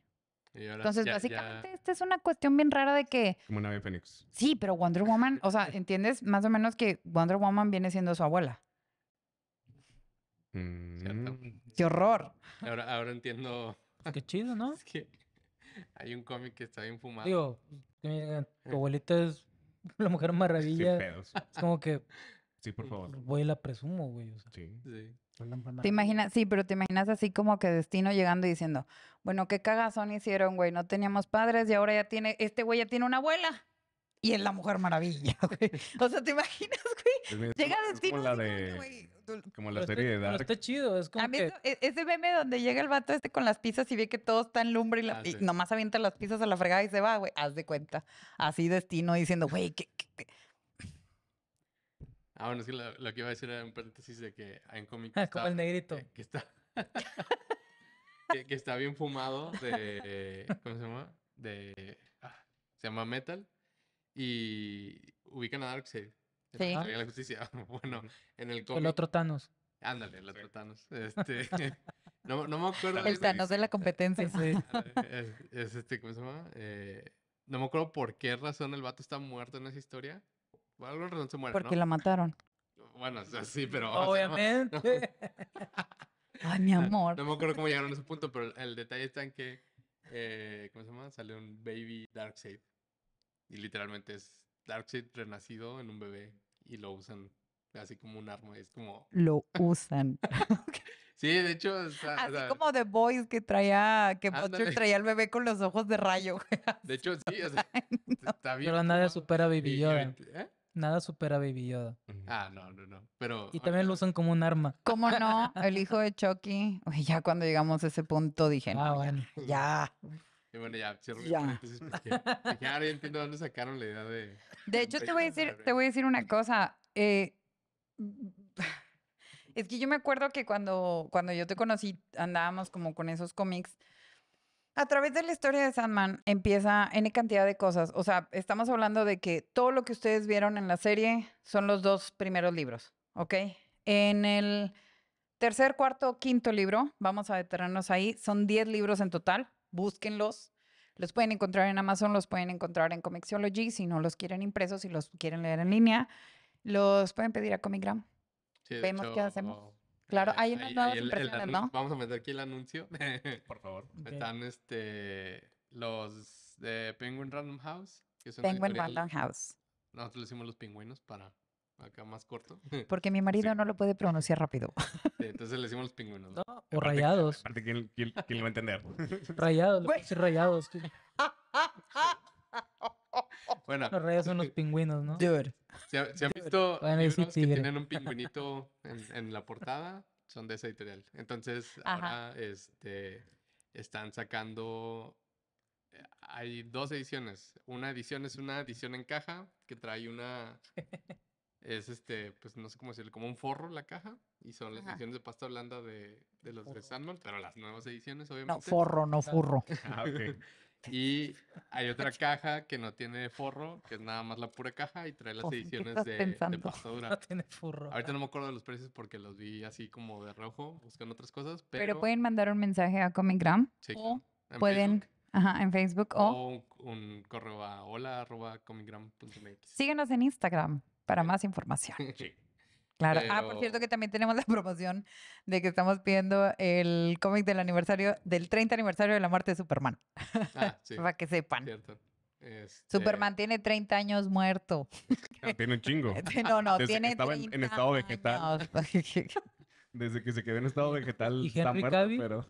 Entonces, básicamente, esta
es una cuestión bien rara de que...
Como una fénix.
Sí, pero Wonder Woman, o sea, ¿entiendes? Más o menos que Wonder Woman viene siendo su abuela.
Mm. ¡Qué horror!
Ahora, ahora entiendo... Qué chido, ¿no? <laughs> Es que... <laughs> Hay un cómic que está bien fumado.
Digo, tu abuelita es la mujer maravilla. Es como que. Sí, por favor. Voy pues, la presumo, güey. Sí. sí. Pues pues te imaginas,
sí, pero te imaginas así como que destino llegando y diciendo, bueno, qué cagazón hicieron, güey, no teníamos padres y ahora ya tiene, este güey ya tiene una abuela. Y es la mujer maravilla, <laughs> O sea, ¿te imaginas,
güey? Llega destino. de... Como la serie de Dark.
está chido, es como. E, ese meme donde llega el vato este con las pizzas y ve que todo está en lumbre y, ah, nomás avienta las pizzas a la fregada y se va, güey. Haz de cuenta. Así destino diciendo, güey, ¿qué,
Ah, bueno, es que lo, que iba a decir era un paréntesis de que en cómic. Ah, <laughs> como el negrito. Eh,
que está. <laughs>
que, está bien fumado de. Eh, ¿Cómo se llama? De. Ah, se llama Metal. Y ubican a Darkseid. Sí. En la justicia. <laughs> Bueno, en el otro Thanos. Ándale, el otro Thanos. Este, <laughs> no, no, me acuerdo. El Thanos de la competencia. Sí. <laughs> Ah, es, este, ¿cómo se llama? Eh, no me acuerdo por qué razón el vato está muerto en esa historia. Por alguna razón se muere, Porque la mataron. Bueno, sí, pero... Obviamente. Ay, mi amor. No, me acuerdo cómo llegaron a ese punto, pero el detalle está en que... Eh, ¿Cómo se llama? Sale un baby Darkseid. Y literalmente es Darkseid renacido en un bebé y lo usan así como un arma. Es como.
Lo usan. <laughs>
sí, de hecho. O así como
The Boys que traía. Que Butcher traía al bebé con los ojos de rayo.
<laughs> de hecho, sí. está
bien. Pero nada supera a ¿eh? Nada supera a Ah, no,
no, no. Pero, y
también lo usan como un arma. ¿Cómo no? <laughs> El hijo de Chucky. ya cuando llegamos a ese punto dije. Ah, bueno.
Ya. Y bueno, ya cierro ya. porque ya, ah, ya entiendo dónde sacaron la idea de. De hecho, te voy a decir,
te voy a decir una cosa. Eh, <laughs> es que yo me acuerdo que cuando, cuando yo te conocí, andábamos como con esos cómics. A través de la historia de Sandman empieza N cantidad de cosas. O sea, estamos hablando de que todo lo que ustedes vieron en la serie son los dos primeros libros, ¿ok? En el tercer, cuarto, quinto libro, vamos a detenernos ahí, son 10 libros en total, búsquenlos, los pueden encontrar en Amazon, los pueden encontrar en Comixology. si no los quieren impresos, si los quieren leer en línea, los pueden pedir a Comigram.
Sí, Vemos qué hacemos. Oh, claro, eh, hay unas nuevas impresiones, ¿no? Vamos a meter aquí el anuncio, <laughs> por favor. Están este, los de Penguin Random House. Penguin Random House. Nosotros le hicimos los pingüinos para acá más corto.
Porque mi <laughs> marido no lo puede pronunciar rápido. <laughs>
entonces le decimos los pingüinos. No, o rayados. Aparte,
¿quién, lo va a entender?
<laughs> Rayados,
rayados.
Bueno.
Los
rayos son los pingüinos, ¿no? Dude. ver.
Si han
visto que tienen un pingüinito en, la portada? Son de esa editorial. Entonces, ahora este, están sacando... Eh, hay dos ediciones. Una edición es una edición en caja que trae una es este, pues no sé cómo decirle, como un forro la caja. Y son las ediciones de pasta blanda de, los de Sandman, pero las nuevas ediciones, obviamente. No, forro, no furro. <laughs> Ah, okay. <laughs> Y hay otra caja que no tiene forro, que es nada más la pura caja y trae las ediciones de, de, pasta <laughs> dura. No tiene forro. Ahorita no me acuerdo de los precios porque los vi así como de rojo, buscando otras cosas. Pero, pero pueden mandar un
mensaje a Comicgram Sí,
o pueden.
Ajá, en Facebook
o, un, correo a hola
Síguenos en Instagram para <laughs> más información. Sí. Claro. Ah, por cierto que también tenemos la <laughs> promoción de que estamos pidiendo el cómic del aniversario, del 30 aniversario de la muerte de Superman. Ah, <laughs> sí. para que sepan. Cierto. Superman este tiene 30 años muerto.
Ah, tiene un chingo. No, no, Desde tiene que estaba en, estado vegetal. Desde que se quedó en estado vegetal. ¿Y está muerto, pero...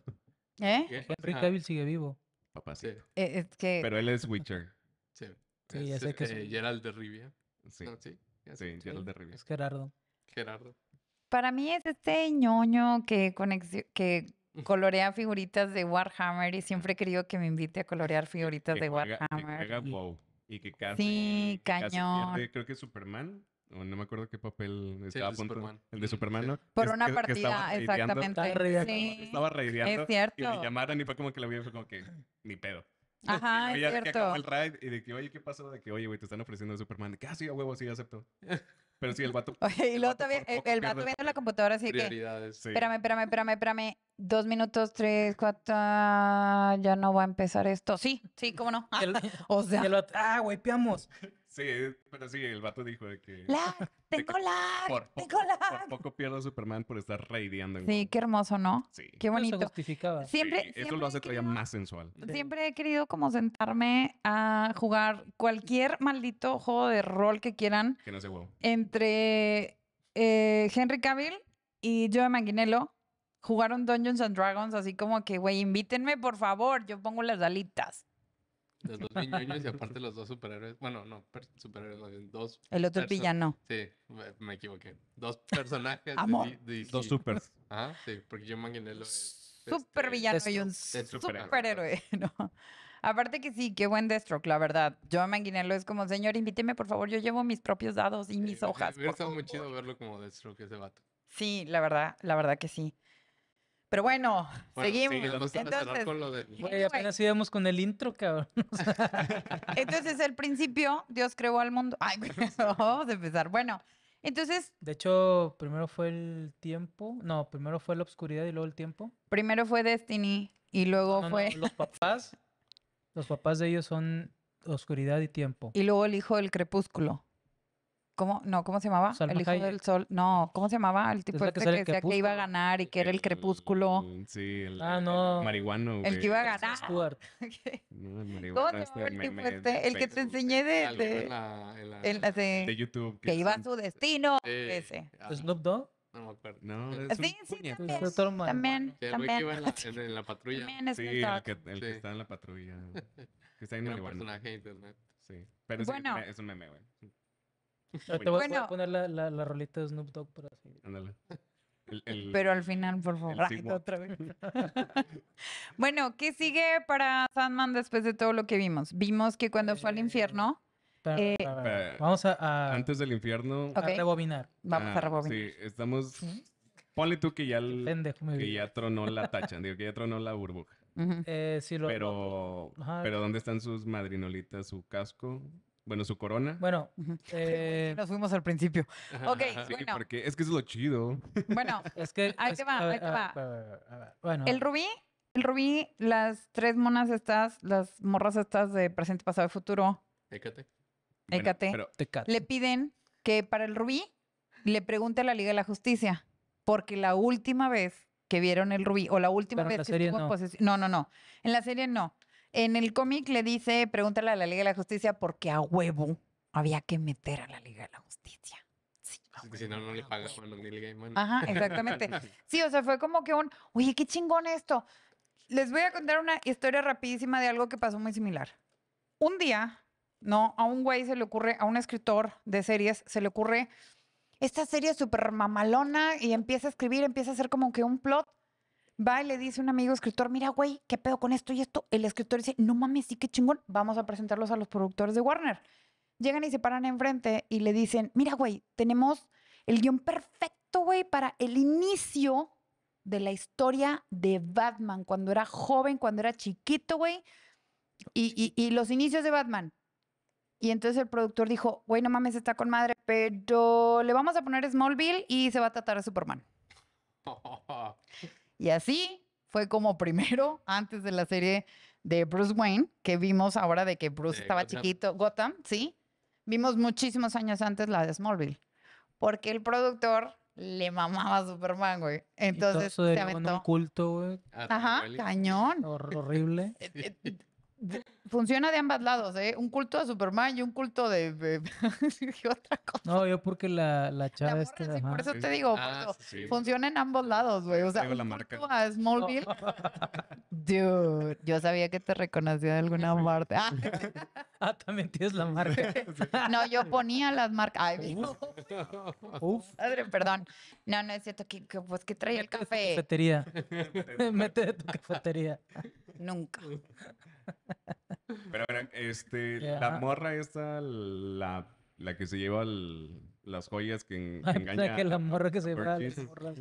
¿Eh? Henry Cavill
sigue vivo.
Papá, sí. Eh, pero él es Witcher. Sí. sí es, ya sé que eh,
Gerald de Rivia. Sí. Ah, sí. Sí, de Es Gerardo. Gerardo.
Para mí es este ñoño que, que colorea figuritas de Warhammer y siempre he querido que me invite a colorear figuritas de Warhammer.
Que WoW y que casi, sí, cañón. creo que Superman, no me acuerdo qué papel estaba el de Superman, el de Superman ¿no? Por una partida, exactamente. Estaba reideando es cierto. Y le llamaron y fue como que la vi fue como que ni pedo. <laughs> Ajá, es cierto. el ride y de que, oye, ¿qué pasó? De que, oye, güey, te están ofreciendo Superman. Que, ah, sí, a huevo, sí, acepto. <laughs> Pero sí, el vato. <laughs> Oye, y luego también, el, vato viendo la computadora, así que. Sí. Espérame,
espérame, espérame, espérame. Dos minutos, tres, cuatro. Ya no va a empezar esto. Sí, sí, cómo no.
o sea. ah, güey, piamos. Sí, pero sí, el vato dijo que. ¡Lag! <laughs> ¡Tengo lag! ¡Tengo poco pierdo a Superman por estar reideando. sí,
qué hermoso, ¿no? Sí. Qué bonito.
Eso Siempre, lo hace todavía más sensual.
Siempre he querido como sentarme a jugar cualquier maldito juego de rol que quieran. Que no se huevo. Entre eh, Henry Cavill y Joe Manguinello jugaron Dungeons and Dragons, así como que, güey, invítenme, por favor, yo pongo las alitas.
Los dos niños y aparte los dos superhéroes. Bueno, no, superhéroes, dos. El otro villano. Sí, me, equivoqué. Dos personajes. Amor. dos super. supers. sí, porque yo imaginé es este, Super villano y un superhéroe.
<laughs> Aparte que sí, qué buen Deathstroke, la verdad. Yo Manguinello es como, señor, invíteme, por favor, yo llevo mis propios dados y mis hojas.
Me hubiera muy chido verlo como Deathstroke ese vato. Sí, la verdad,
la verdad que sí. Pero bueno, seguimos.
Entonces, con
apenas íbamos con el intro, cabrón. <laughs> Entonces, el principio, Dios creó al mundo. Ay, <laughs> vamos a empezar. Bueno, entonces.
De hecho, primero fue el tiempo. No, primero fue la oscuridad y luego el tiempo.
Primero fue Destiny y luego fue. los papás.
los papás de ellos son oscuridad y tiempo. <laughs> Y
luego el hijo del crepúsculo. ¿Cómo, no, ¿cómo se llamaba? el hijo del sol. No, ¿cómo se llamaba? El tipo este que este que, decía que iba a ganar y que era el crepúsculo.
Mm, sí, el Ah, no. marihuano. El que iba a ganar. <laughs> el ¿Cómo se llamaba este el tipo este? El que te enseñé de- de- de- YouTube. que iba
a su destino. Eh,
ah, Snoop Dogg. No me acuerdo. No, eh, es un Sí, sí, también. También, el güey que iba en la, <laughs>
patrulla. Sí, el que, el que está en la patrulla. Que está en Era un personaje de internet. Sí. Pero es, Bueno. es un meme, güey. Te voy, bueno. a
poner la, la, rolita de Snoop Dogg por así.
Ándale. <laughs> Pero al final, por favor. <laughs> otra
vez.
<laughs> bueno, ¿qué sigue para Sandman después de todo lo que vimos? Vimos que cuando fue al eh, infierno. Eh,
eh, vamos a, Antes del infierno. A rebobinar. Vamos a ah, rebobinar. Sí, estamos. ¿Sí? Ponle tú que ya, que ya tronó la tacha, digo, que ya tronó la burbuja. sí, lo, pero, pero ¿dónde están sus madrinolitas, su casco? Bueno, su corona.
Bueno, nos <laughs> eh, fuimos al principio.
Ok, bueno. es que es lo chido. <laughs> Bueno, es que. Ahí te va, ahí te va. Bueno. El
rubí, el rubí, las tres monas estas, las morras estas de presente, pasado y futuro.
Écate. Écate. pero... Le
piden que para el rubí le pregunte a la Liga de la Justicia, porque la última vez que vieron el rubí, o la última vez que posesión. No, no, no. En la serie no. En el cómic le dice, pregúntale a la Liga de la Justicia porque a huevo había que meter a la Liga de la Justicia.
si no, no le a los Neil Gaiman. Ajá, <laughs> exactamente.
Sí, o sea, fue como que un, oye, qué chingón esto. Les voy a contar una historia rapidísima de algo que pasó muy similar. Un día, no, a un güey se le ocurre, a un escritor de series, se le ocurre esta serie súper mamalona y empieza a escribir, empieza a hacer como que un plot Va y le dice un amigo escritor, mira, güey, ¿qué pedo con esto y esto? El escritor dice, no mames, sí, qué chingón, vamos a presentarlos a los productores de Warner. Llegan y se paran enfrente y le dicen, mira, güey, tenemos el guión perfecto, güey, para el inicio de la historia de Batman, cuando era joven, cuando era chiquito, güey, y, los inicios de Batman. Y entonces el productor dijo, güey, no mames, está con madre, pero le vamos a poner Smallville y se va a tratar a Superman. <laughs> Y así fue como primero, <laughs> antes de la serie de Bruce Wayne, que vimos ahora de que Bruce estaba chiquito, Gotham, sí, vimos muchísimos años antes la de Smallville, porque el productor le mamaba a Superman, güey. Entonces se aventó. Un
culto, güey.
Ajá, cañón.
Horrible. <laughs> Eh, eh,
Funciona de ambos lados, ¿eh? Un culto a Superman y un culto de, <laughs>
otra cosa. No, yo porque la, la chava la por eso te digo, ah, funciona
en ambos lados, güey. O sea, la marca. a Smallville. <laughs> Dude, yo sabía que te reconocía de alguna parte. Ah. <laughs> ah, también tienes la marca. no, yo ponía las marcas. Ay, Uf. Uf. Madre, perdón. No, no es cierto. Que, que pues que traía el café. Cafetería.
Mete de tu cafetería.
Nunca.
<laughs> Pero este, la morra esta, la, que se lleva las joyas que en, <laughs> engaña. morra que se lleva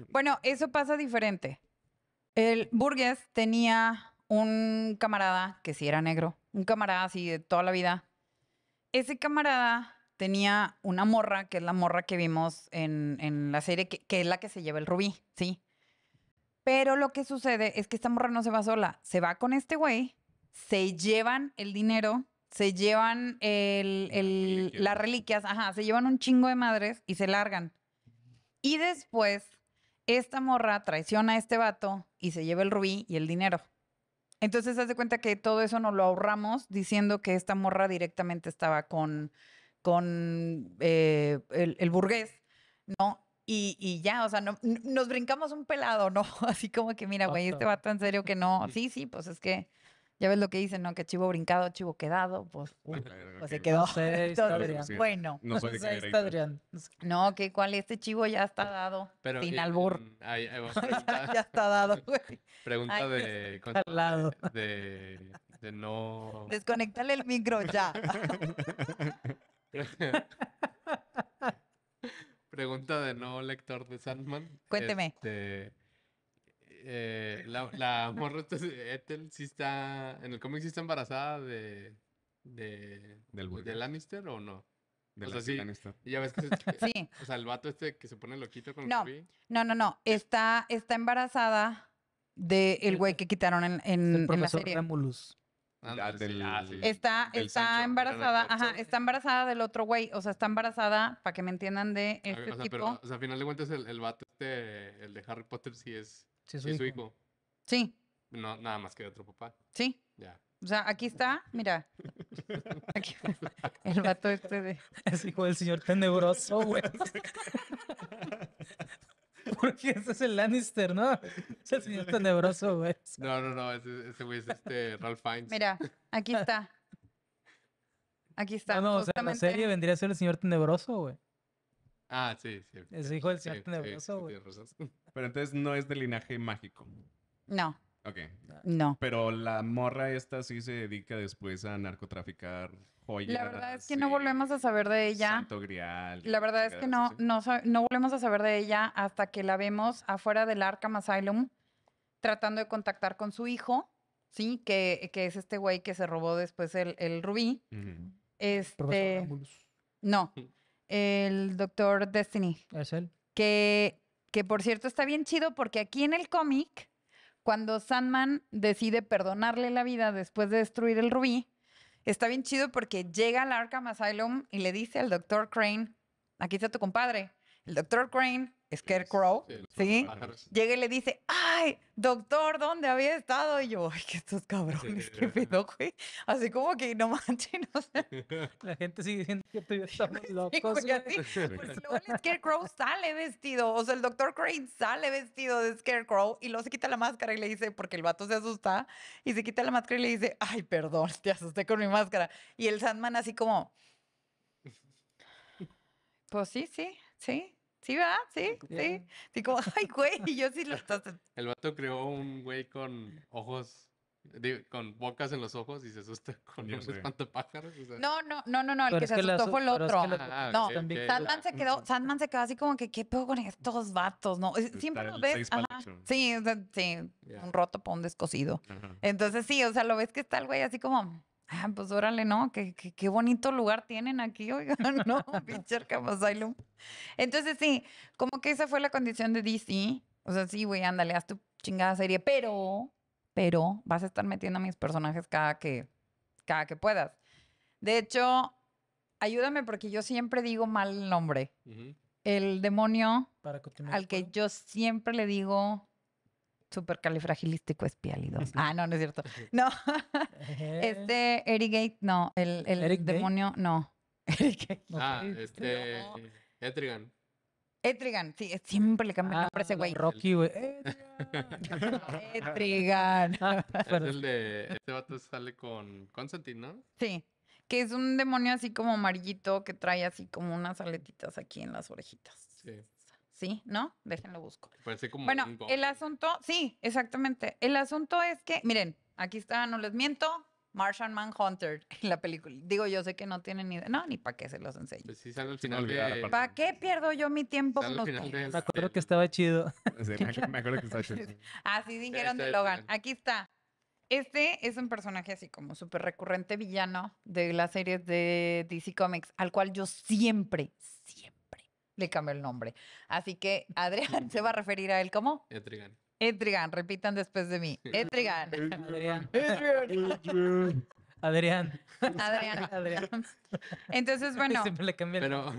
Bueno, eso pasa diferente. El Burgess tenía un camarada que sí era negro, un camarada así de toda la vida. Ese camarada tenía una morra, que es la morra que vimos en, la serie, que, es la que se lleva el rubí, ¿sí? Pero lo que sucede es que esta morra no se va sola, se va con este güey se llevan el dinero, se llevan el, el, las reliquias, ajá, se llevan un chingo de madres y se largan. Y después, esta morra traiciona a este vato y se lleva el rubí y el dinero. Entonces, haz de cuenta que todo eso nos lo ahorramos diciendo que esta morra directamente estaba con, con eh, el, burgués, ¿no? Y, ya, o sea, nos brincamos un pelado, ¿no? <laughs> Así como que, mira, güey, este vato en serio que no. Sí, sí, pues es que ya ves lo que dicen, ¿no? Que chivo brincado, chivo quedado, pues, <laughs>
pues se
quedó. No sé, <laughs> bueno, no, Adrián. <laughs> Pues. no, que cuál, este chivo ya está dado, sin albur. Mm, ya está dado, güey.
Pregunta de, de, de, de no... Desconectarle el micro ya. pregunta de no lector de Sandman. Cuénteme. Este, eh, la, la, morra de Ethel sí está. En el cómic si está embarazada de. de del de Lannister o no? De o sea, sí, Ya ves <laughs> que sí. O sea, el vato este que se pone
loquito con no, el
No, no, no. Está, está embarazada del el güey que quitaron en, la serie.
Ah, del, Está, está embarazada,
ajá, está embarazada del otro güey, o sea, está embarazada, para que me entiendan, de este tipo.
o sea, al final de cuentas, el, el vato este, el de Harry Potter sí es es su, hijo. Sí. No, nada más que otro papá. Sí. Ya.
O sea, aquí está, mira. <laughs> Aquí, el vato este
de. Es hijo del señor tenebroso, güey. <laughs> Porque ese es el Lannister, ¿no? Es el señor tenebroso, güey.
No, no, no, ese güey es este Ralph Fiennes. Mira,
aquí está. Aquí
está. No, ah, no, o sea, la serie vendría
a ser el señor tenebroso, güey.
Ah, sí, sí. Es hijo del señor tenebroso, güey. Pero entonces no es de linaje mágico. No. Ok. No. Pero la morra esta sí se dedica después a narcotraficar joyas. La verdad
es que no volvemos a saber de ella.
Grial. La verdad es que
no, no, volvemos a saber de ella hasta que la vemos afuera del Arkham Asylum tratando de contactar con su hijo, ¿sí? Que, que es este güey que se robó después el, rubí. Este. No. <laughs> El doctor Destiny. Es él. Que, que por cierto está bien chido porque aquí en el cómic, cuando Sandman decide perdonarle la vida después de destruir el rubí, está bien chido porque llega al Arkham Asylum y le dice al doctor Crane, aquí está tu compadre. El doctor Crane Scarecrow, ¿sí? Llega y le dice, ay, doctor, ¿dónde había estado? Y yo, ay, que estos cabrones, qué pedo, güey. Así como que no manches, no sé. <laughs>
La gente sigue diciendo que estoy y
pues luego el Scarecrow sale vestido, o sea, el doctor Crane sale vestido de Scarecrow y luego se quita la máscara y le dice, porque el vato se asusta, y se quita la máscara y le dice, ay, perdón, te asusté con mi máscara. Y el Sandman así como... <laughs> Pues sí, sí, sí, Sí, ¿verdad? Sí, sí. Y como, <laughs> ay, güey, y yo sí lo...
El vato creó un güey con ojos con bocas en los ojos y se asusta <laughs> con los espantapájaros. No,
no, no, no, no, el que, se asustó fue el otro. Ah, no, Sandman, se quedó, <laughs> Sandman se quedó así como que, ¿qué pedo con estos vatos? No, eh, siempre los ves. Ajá. Sí, sí, un roto para un descosido. Entonces, sí, o sea, lo ves que está el güey así como Ah, pues órale, ¿no? Qué, qué, bonito lugar tienen aquí, oigan, <laughs> ¿no? Pincher Asylum. Entonces, sí, como que esa fue la condición de DC. O sea, sí, güey, ándale, haz tu chingada serie, pero, pero vas a estar metiendo a mis personajes cada que, cada que puedas. De hecho, ayúdame porque yo siempre digo mal nombre. El demonio al que yo siempre le digo califragilístico es Sí. Ah, no, no es cierto. No. <laughs> este Erigate, no. El, el demonio, no. <laughs>
Ah, este. Etrigan.
Etrigan, sí, siempre le cambian el nombre a ese ah, güey. Rocky, güey.
Etrigan. <laughs> es el de. Este vato sale con Constantine, ¿no?
Sí. Que es un demonio así como amarillito que trae así como unas aletitas aquí en las orejitas. Sí. Sí, ¿no? Déjenlo busco. bueno, el asunto, sí, exactamente. El asunto es que, miren, aquí está, no les miento, Martian Manhunter en <laughs> la película. Digo, yo sé que no tienen ni idea. No, ni para qué se los enseño. Pues
sale al final. De... ¿Para
qué pierdo yo mi tiempo con los de... Me
acuerdo que estaba chido. <laughs> me acuerdo que estaba chido. Así
<laughs> ah, dijeron de este, Logan. Este. Aquí está. Este es un personaje así como súper recurrente villano de las series de DC Comics, al cual yo siempre, siempre le cambió el nombre. Así que Adrián se va a <laughs> referir a él como Etrigan. Etrigan, repitan después de mí. <laughs> Etrigan.
Adrián.
Adrián. Adrián.
<laughs> Adrián.
Entonces, bueno. Siempre le pero,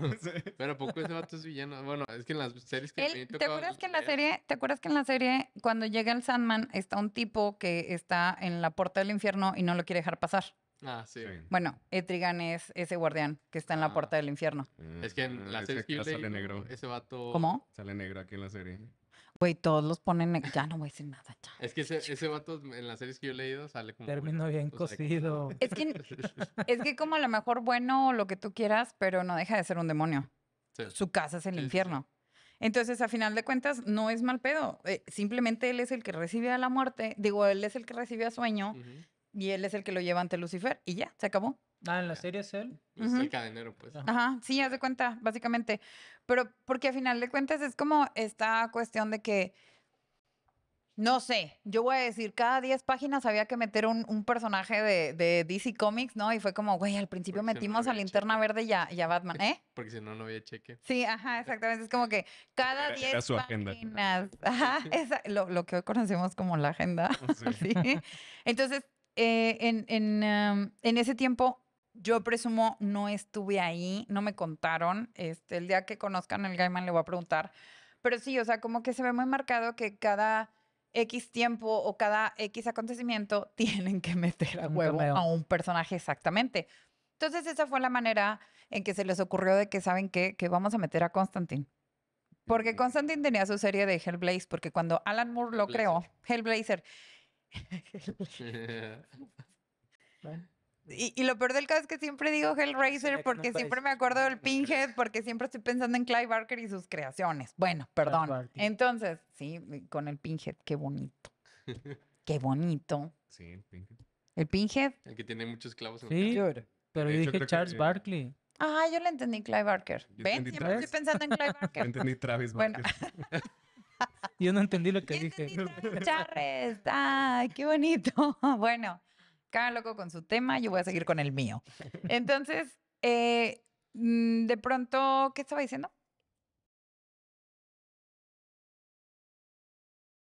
pero poco ese vato es villano. Bueno, es que en las series que ¿Te acuerdas que en la serie,
te acuerdas que en la serie, cuando llega el Sandman, está un tipo que está en la puerta del infierno y no lo quiere dejar pasar? Ah, sí. Bueno, Etrigan es ese guardián que está en la ah. puerta del infierno.
Eh, es que en eh, la series serie que sale negro. Ese vato. ¿Cómo? Sale negro aquí en la serie.
Güey, todos los
ponen. Ya no voy a decir nada. Ya. Es que ese, ese vato en las series que yo he leído sale como. Termino bien cocido. Es
que, <laughs> es que, como a lo mejor bueno lo que tú quieras, pero no deja de ser un demonio. Su casa es el infierno. Entonces, a final de cuentas, no es mal pedo. Eh, simplemente él es el que recibe a la muerte. Digo, él es el que recibe a sueño y él es el que lo lleva ante Lucifer y ya, se acabó.
Ah, en la serie es él.
Es el cadenero, pues.
Ajá, sí, haz de cuenta, básicamente. Pero porque a final de cuentas es como esta cuestión de que, no sé, yo voy a decir, cada 10 páginas había que meter un, un personaje de, de, DC Comics, ¿no? Y fue como, güey, al principio metimos a Linterna Verde y a, Batman, ¿eh?
<laughs> Porque si no, no había cheque.
Sí, ajá, exactamente. Es como que cada 10
páginas. Ajá, <laughs>
esa, lo, lo, que hoy conocemos como la agenda. <laughs> sí. Entonces, eh, en, em, en, ese tiempo yo presumo no estuve ahí, no me contaron. Este, el día que conozcan el Gaiman le voy a preguntar. Pero sí, o sea, como que se ve muy marcado que cada X tiempo o cada X acontecimiento <laughs> tienen que meter a huevo a un personaje exactamente. Entonces esa fue la manera en que se les ocurrió de que saben que vamos a meter a Constantine. Porque Constantine tenía su serie de Hellblaze, porque cuando Alan Moore lo creó, Hellblazer,
<laughs> Pues y,
lo peor del caso es que siempre digo Hellraiser porque siempre me acuerdo del Pinhead porque siempre estoy pensando en Clive Barker y sus creaciones. Bueno, perdón. Entonces, sí, con el Pinhead, qué bonito. <laughs> Qué bonito.
Sí, el Pinhead. ¿El Pinhead? El que tiene muchos clavos en sí, el pero yo dije Charles Barkley.
Ah, yo le entendí Clive Barker. ¿Ven? Siempre estoy pensando en Clive <laughs> Barker. entendí
Travis Barker. Bueno. <laughs> Yo no entendí lo que dije. <laughs>
Charres, ay, qué bonito. <laughs> Bueno, cada loco con su tema, yo voy a seguir con el mío. Entonces, eh, mm, de pronto, ¿qué estaba diciendo?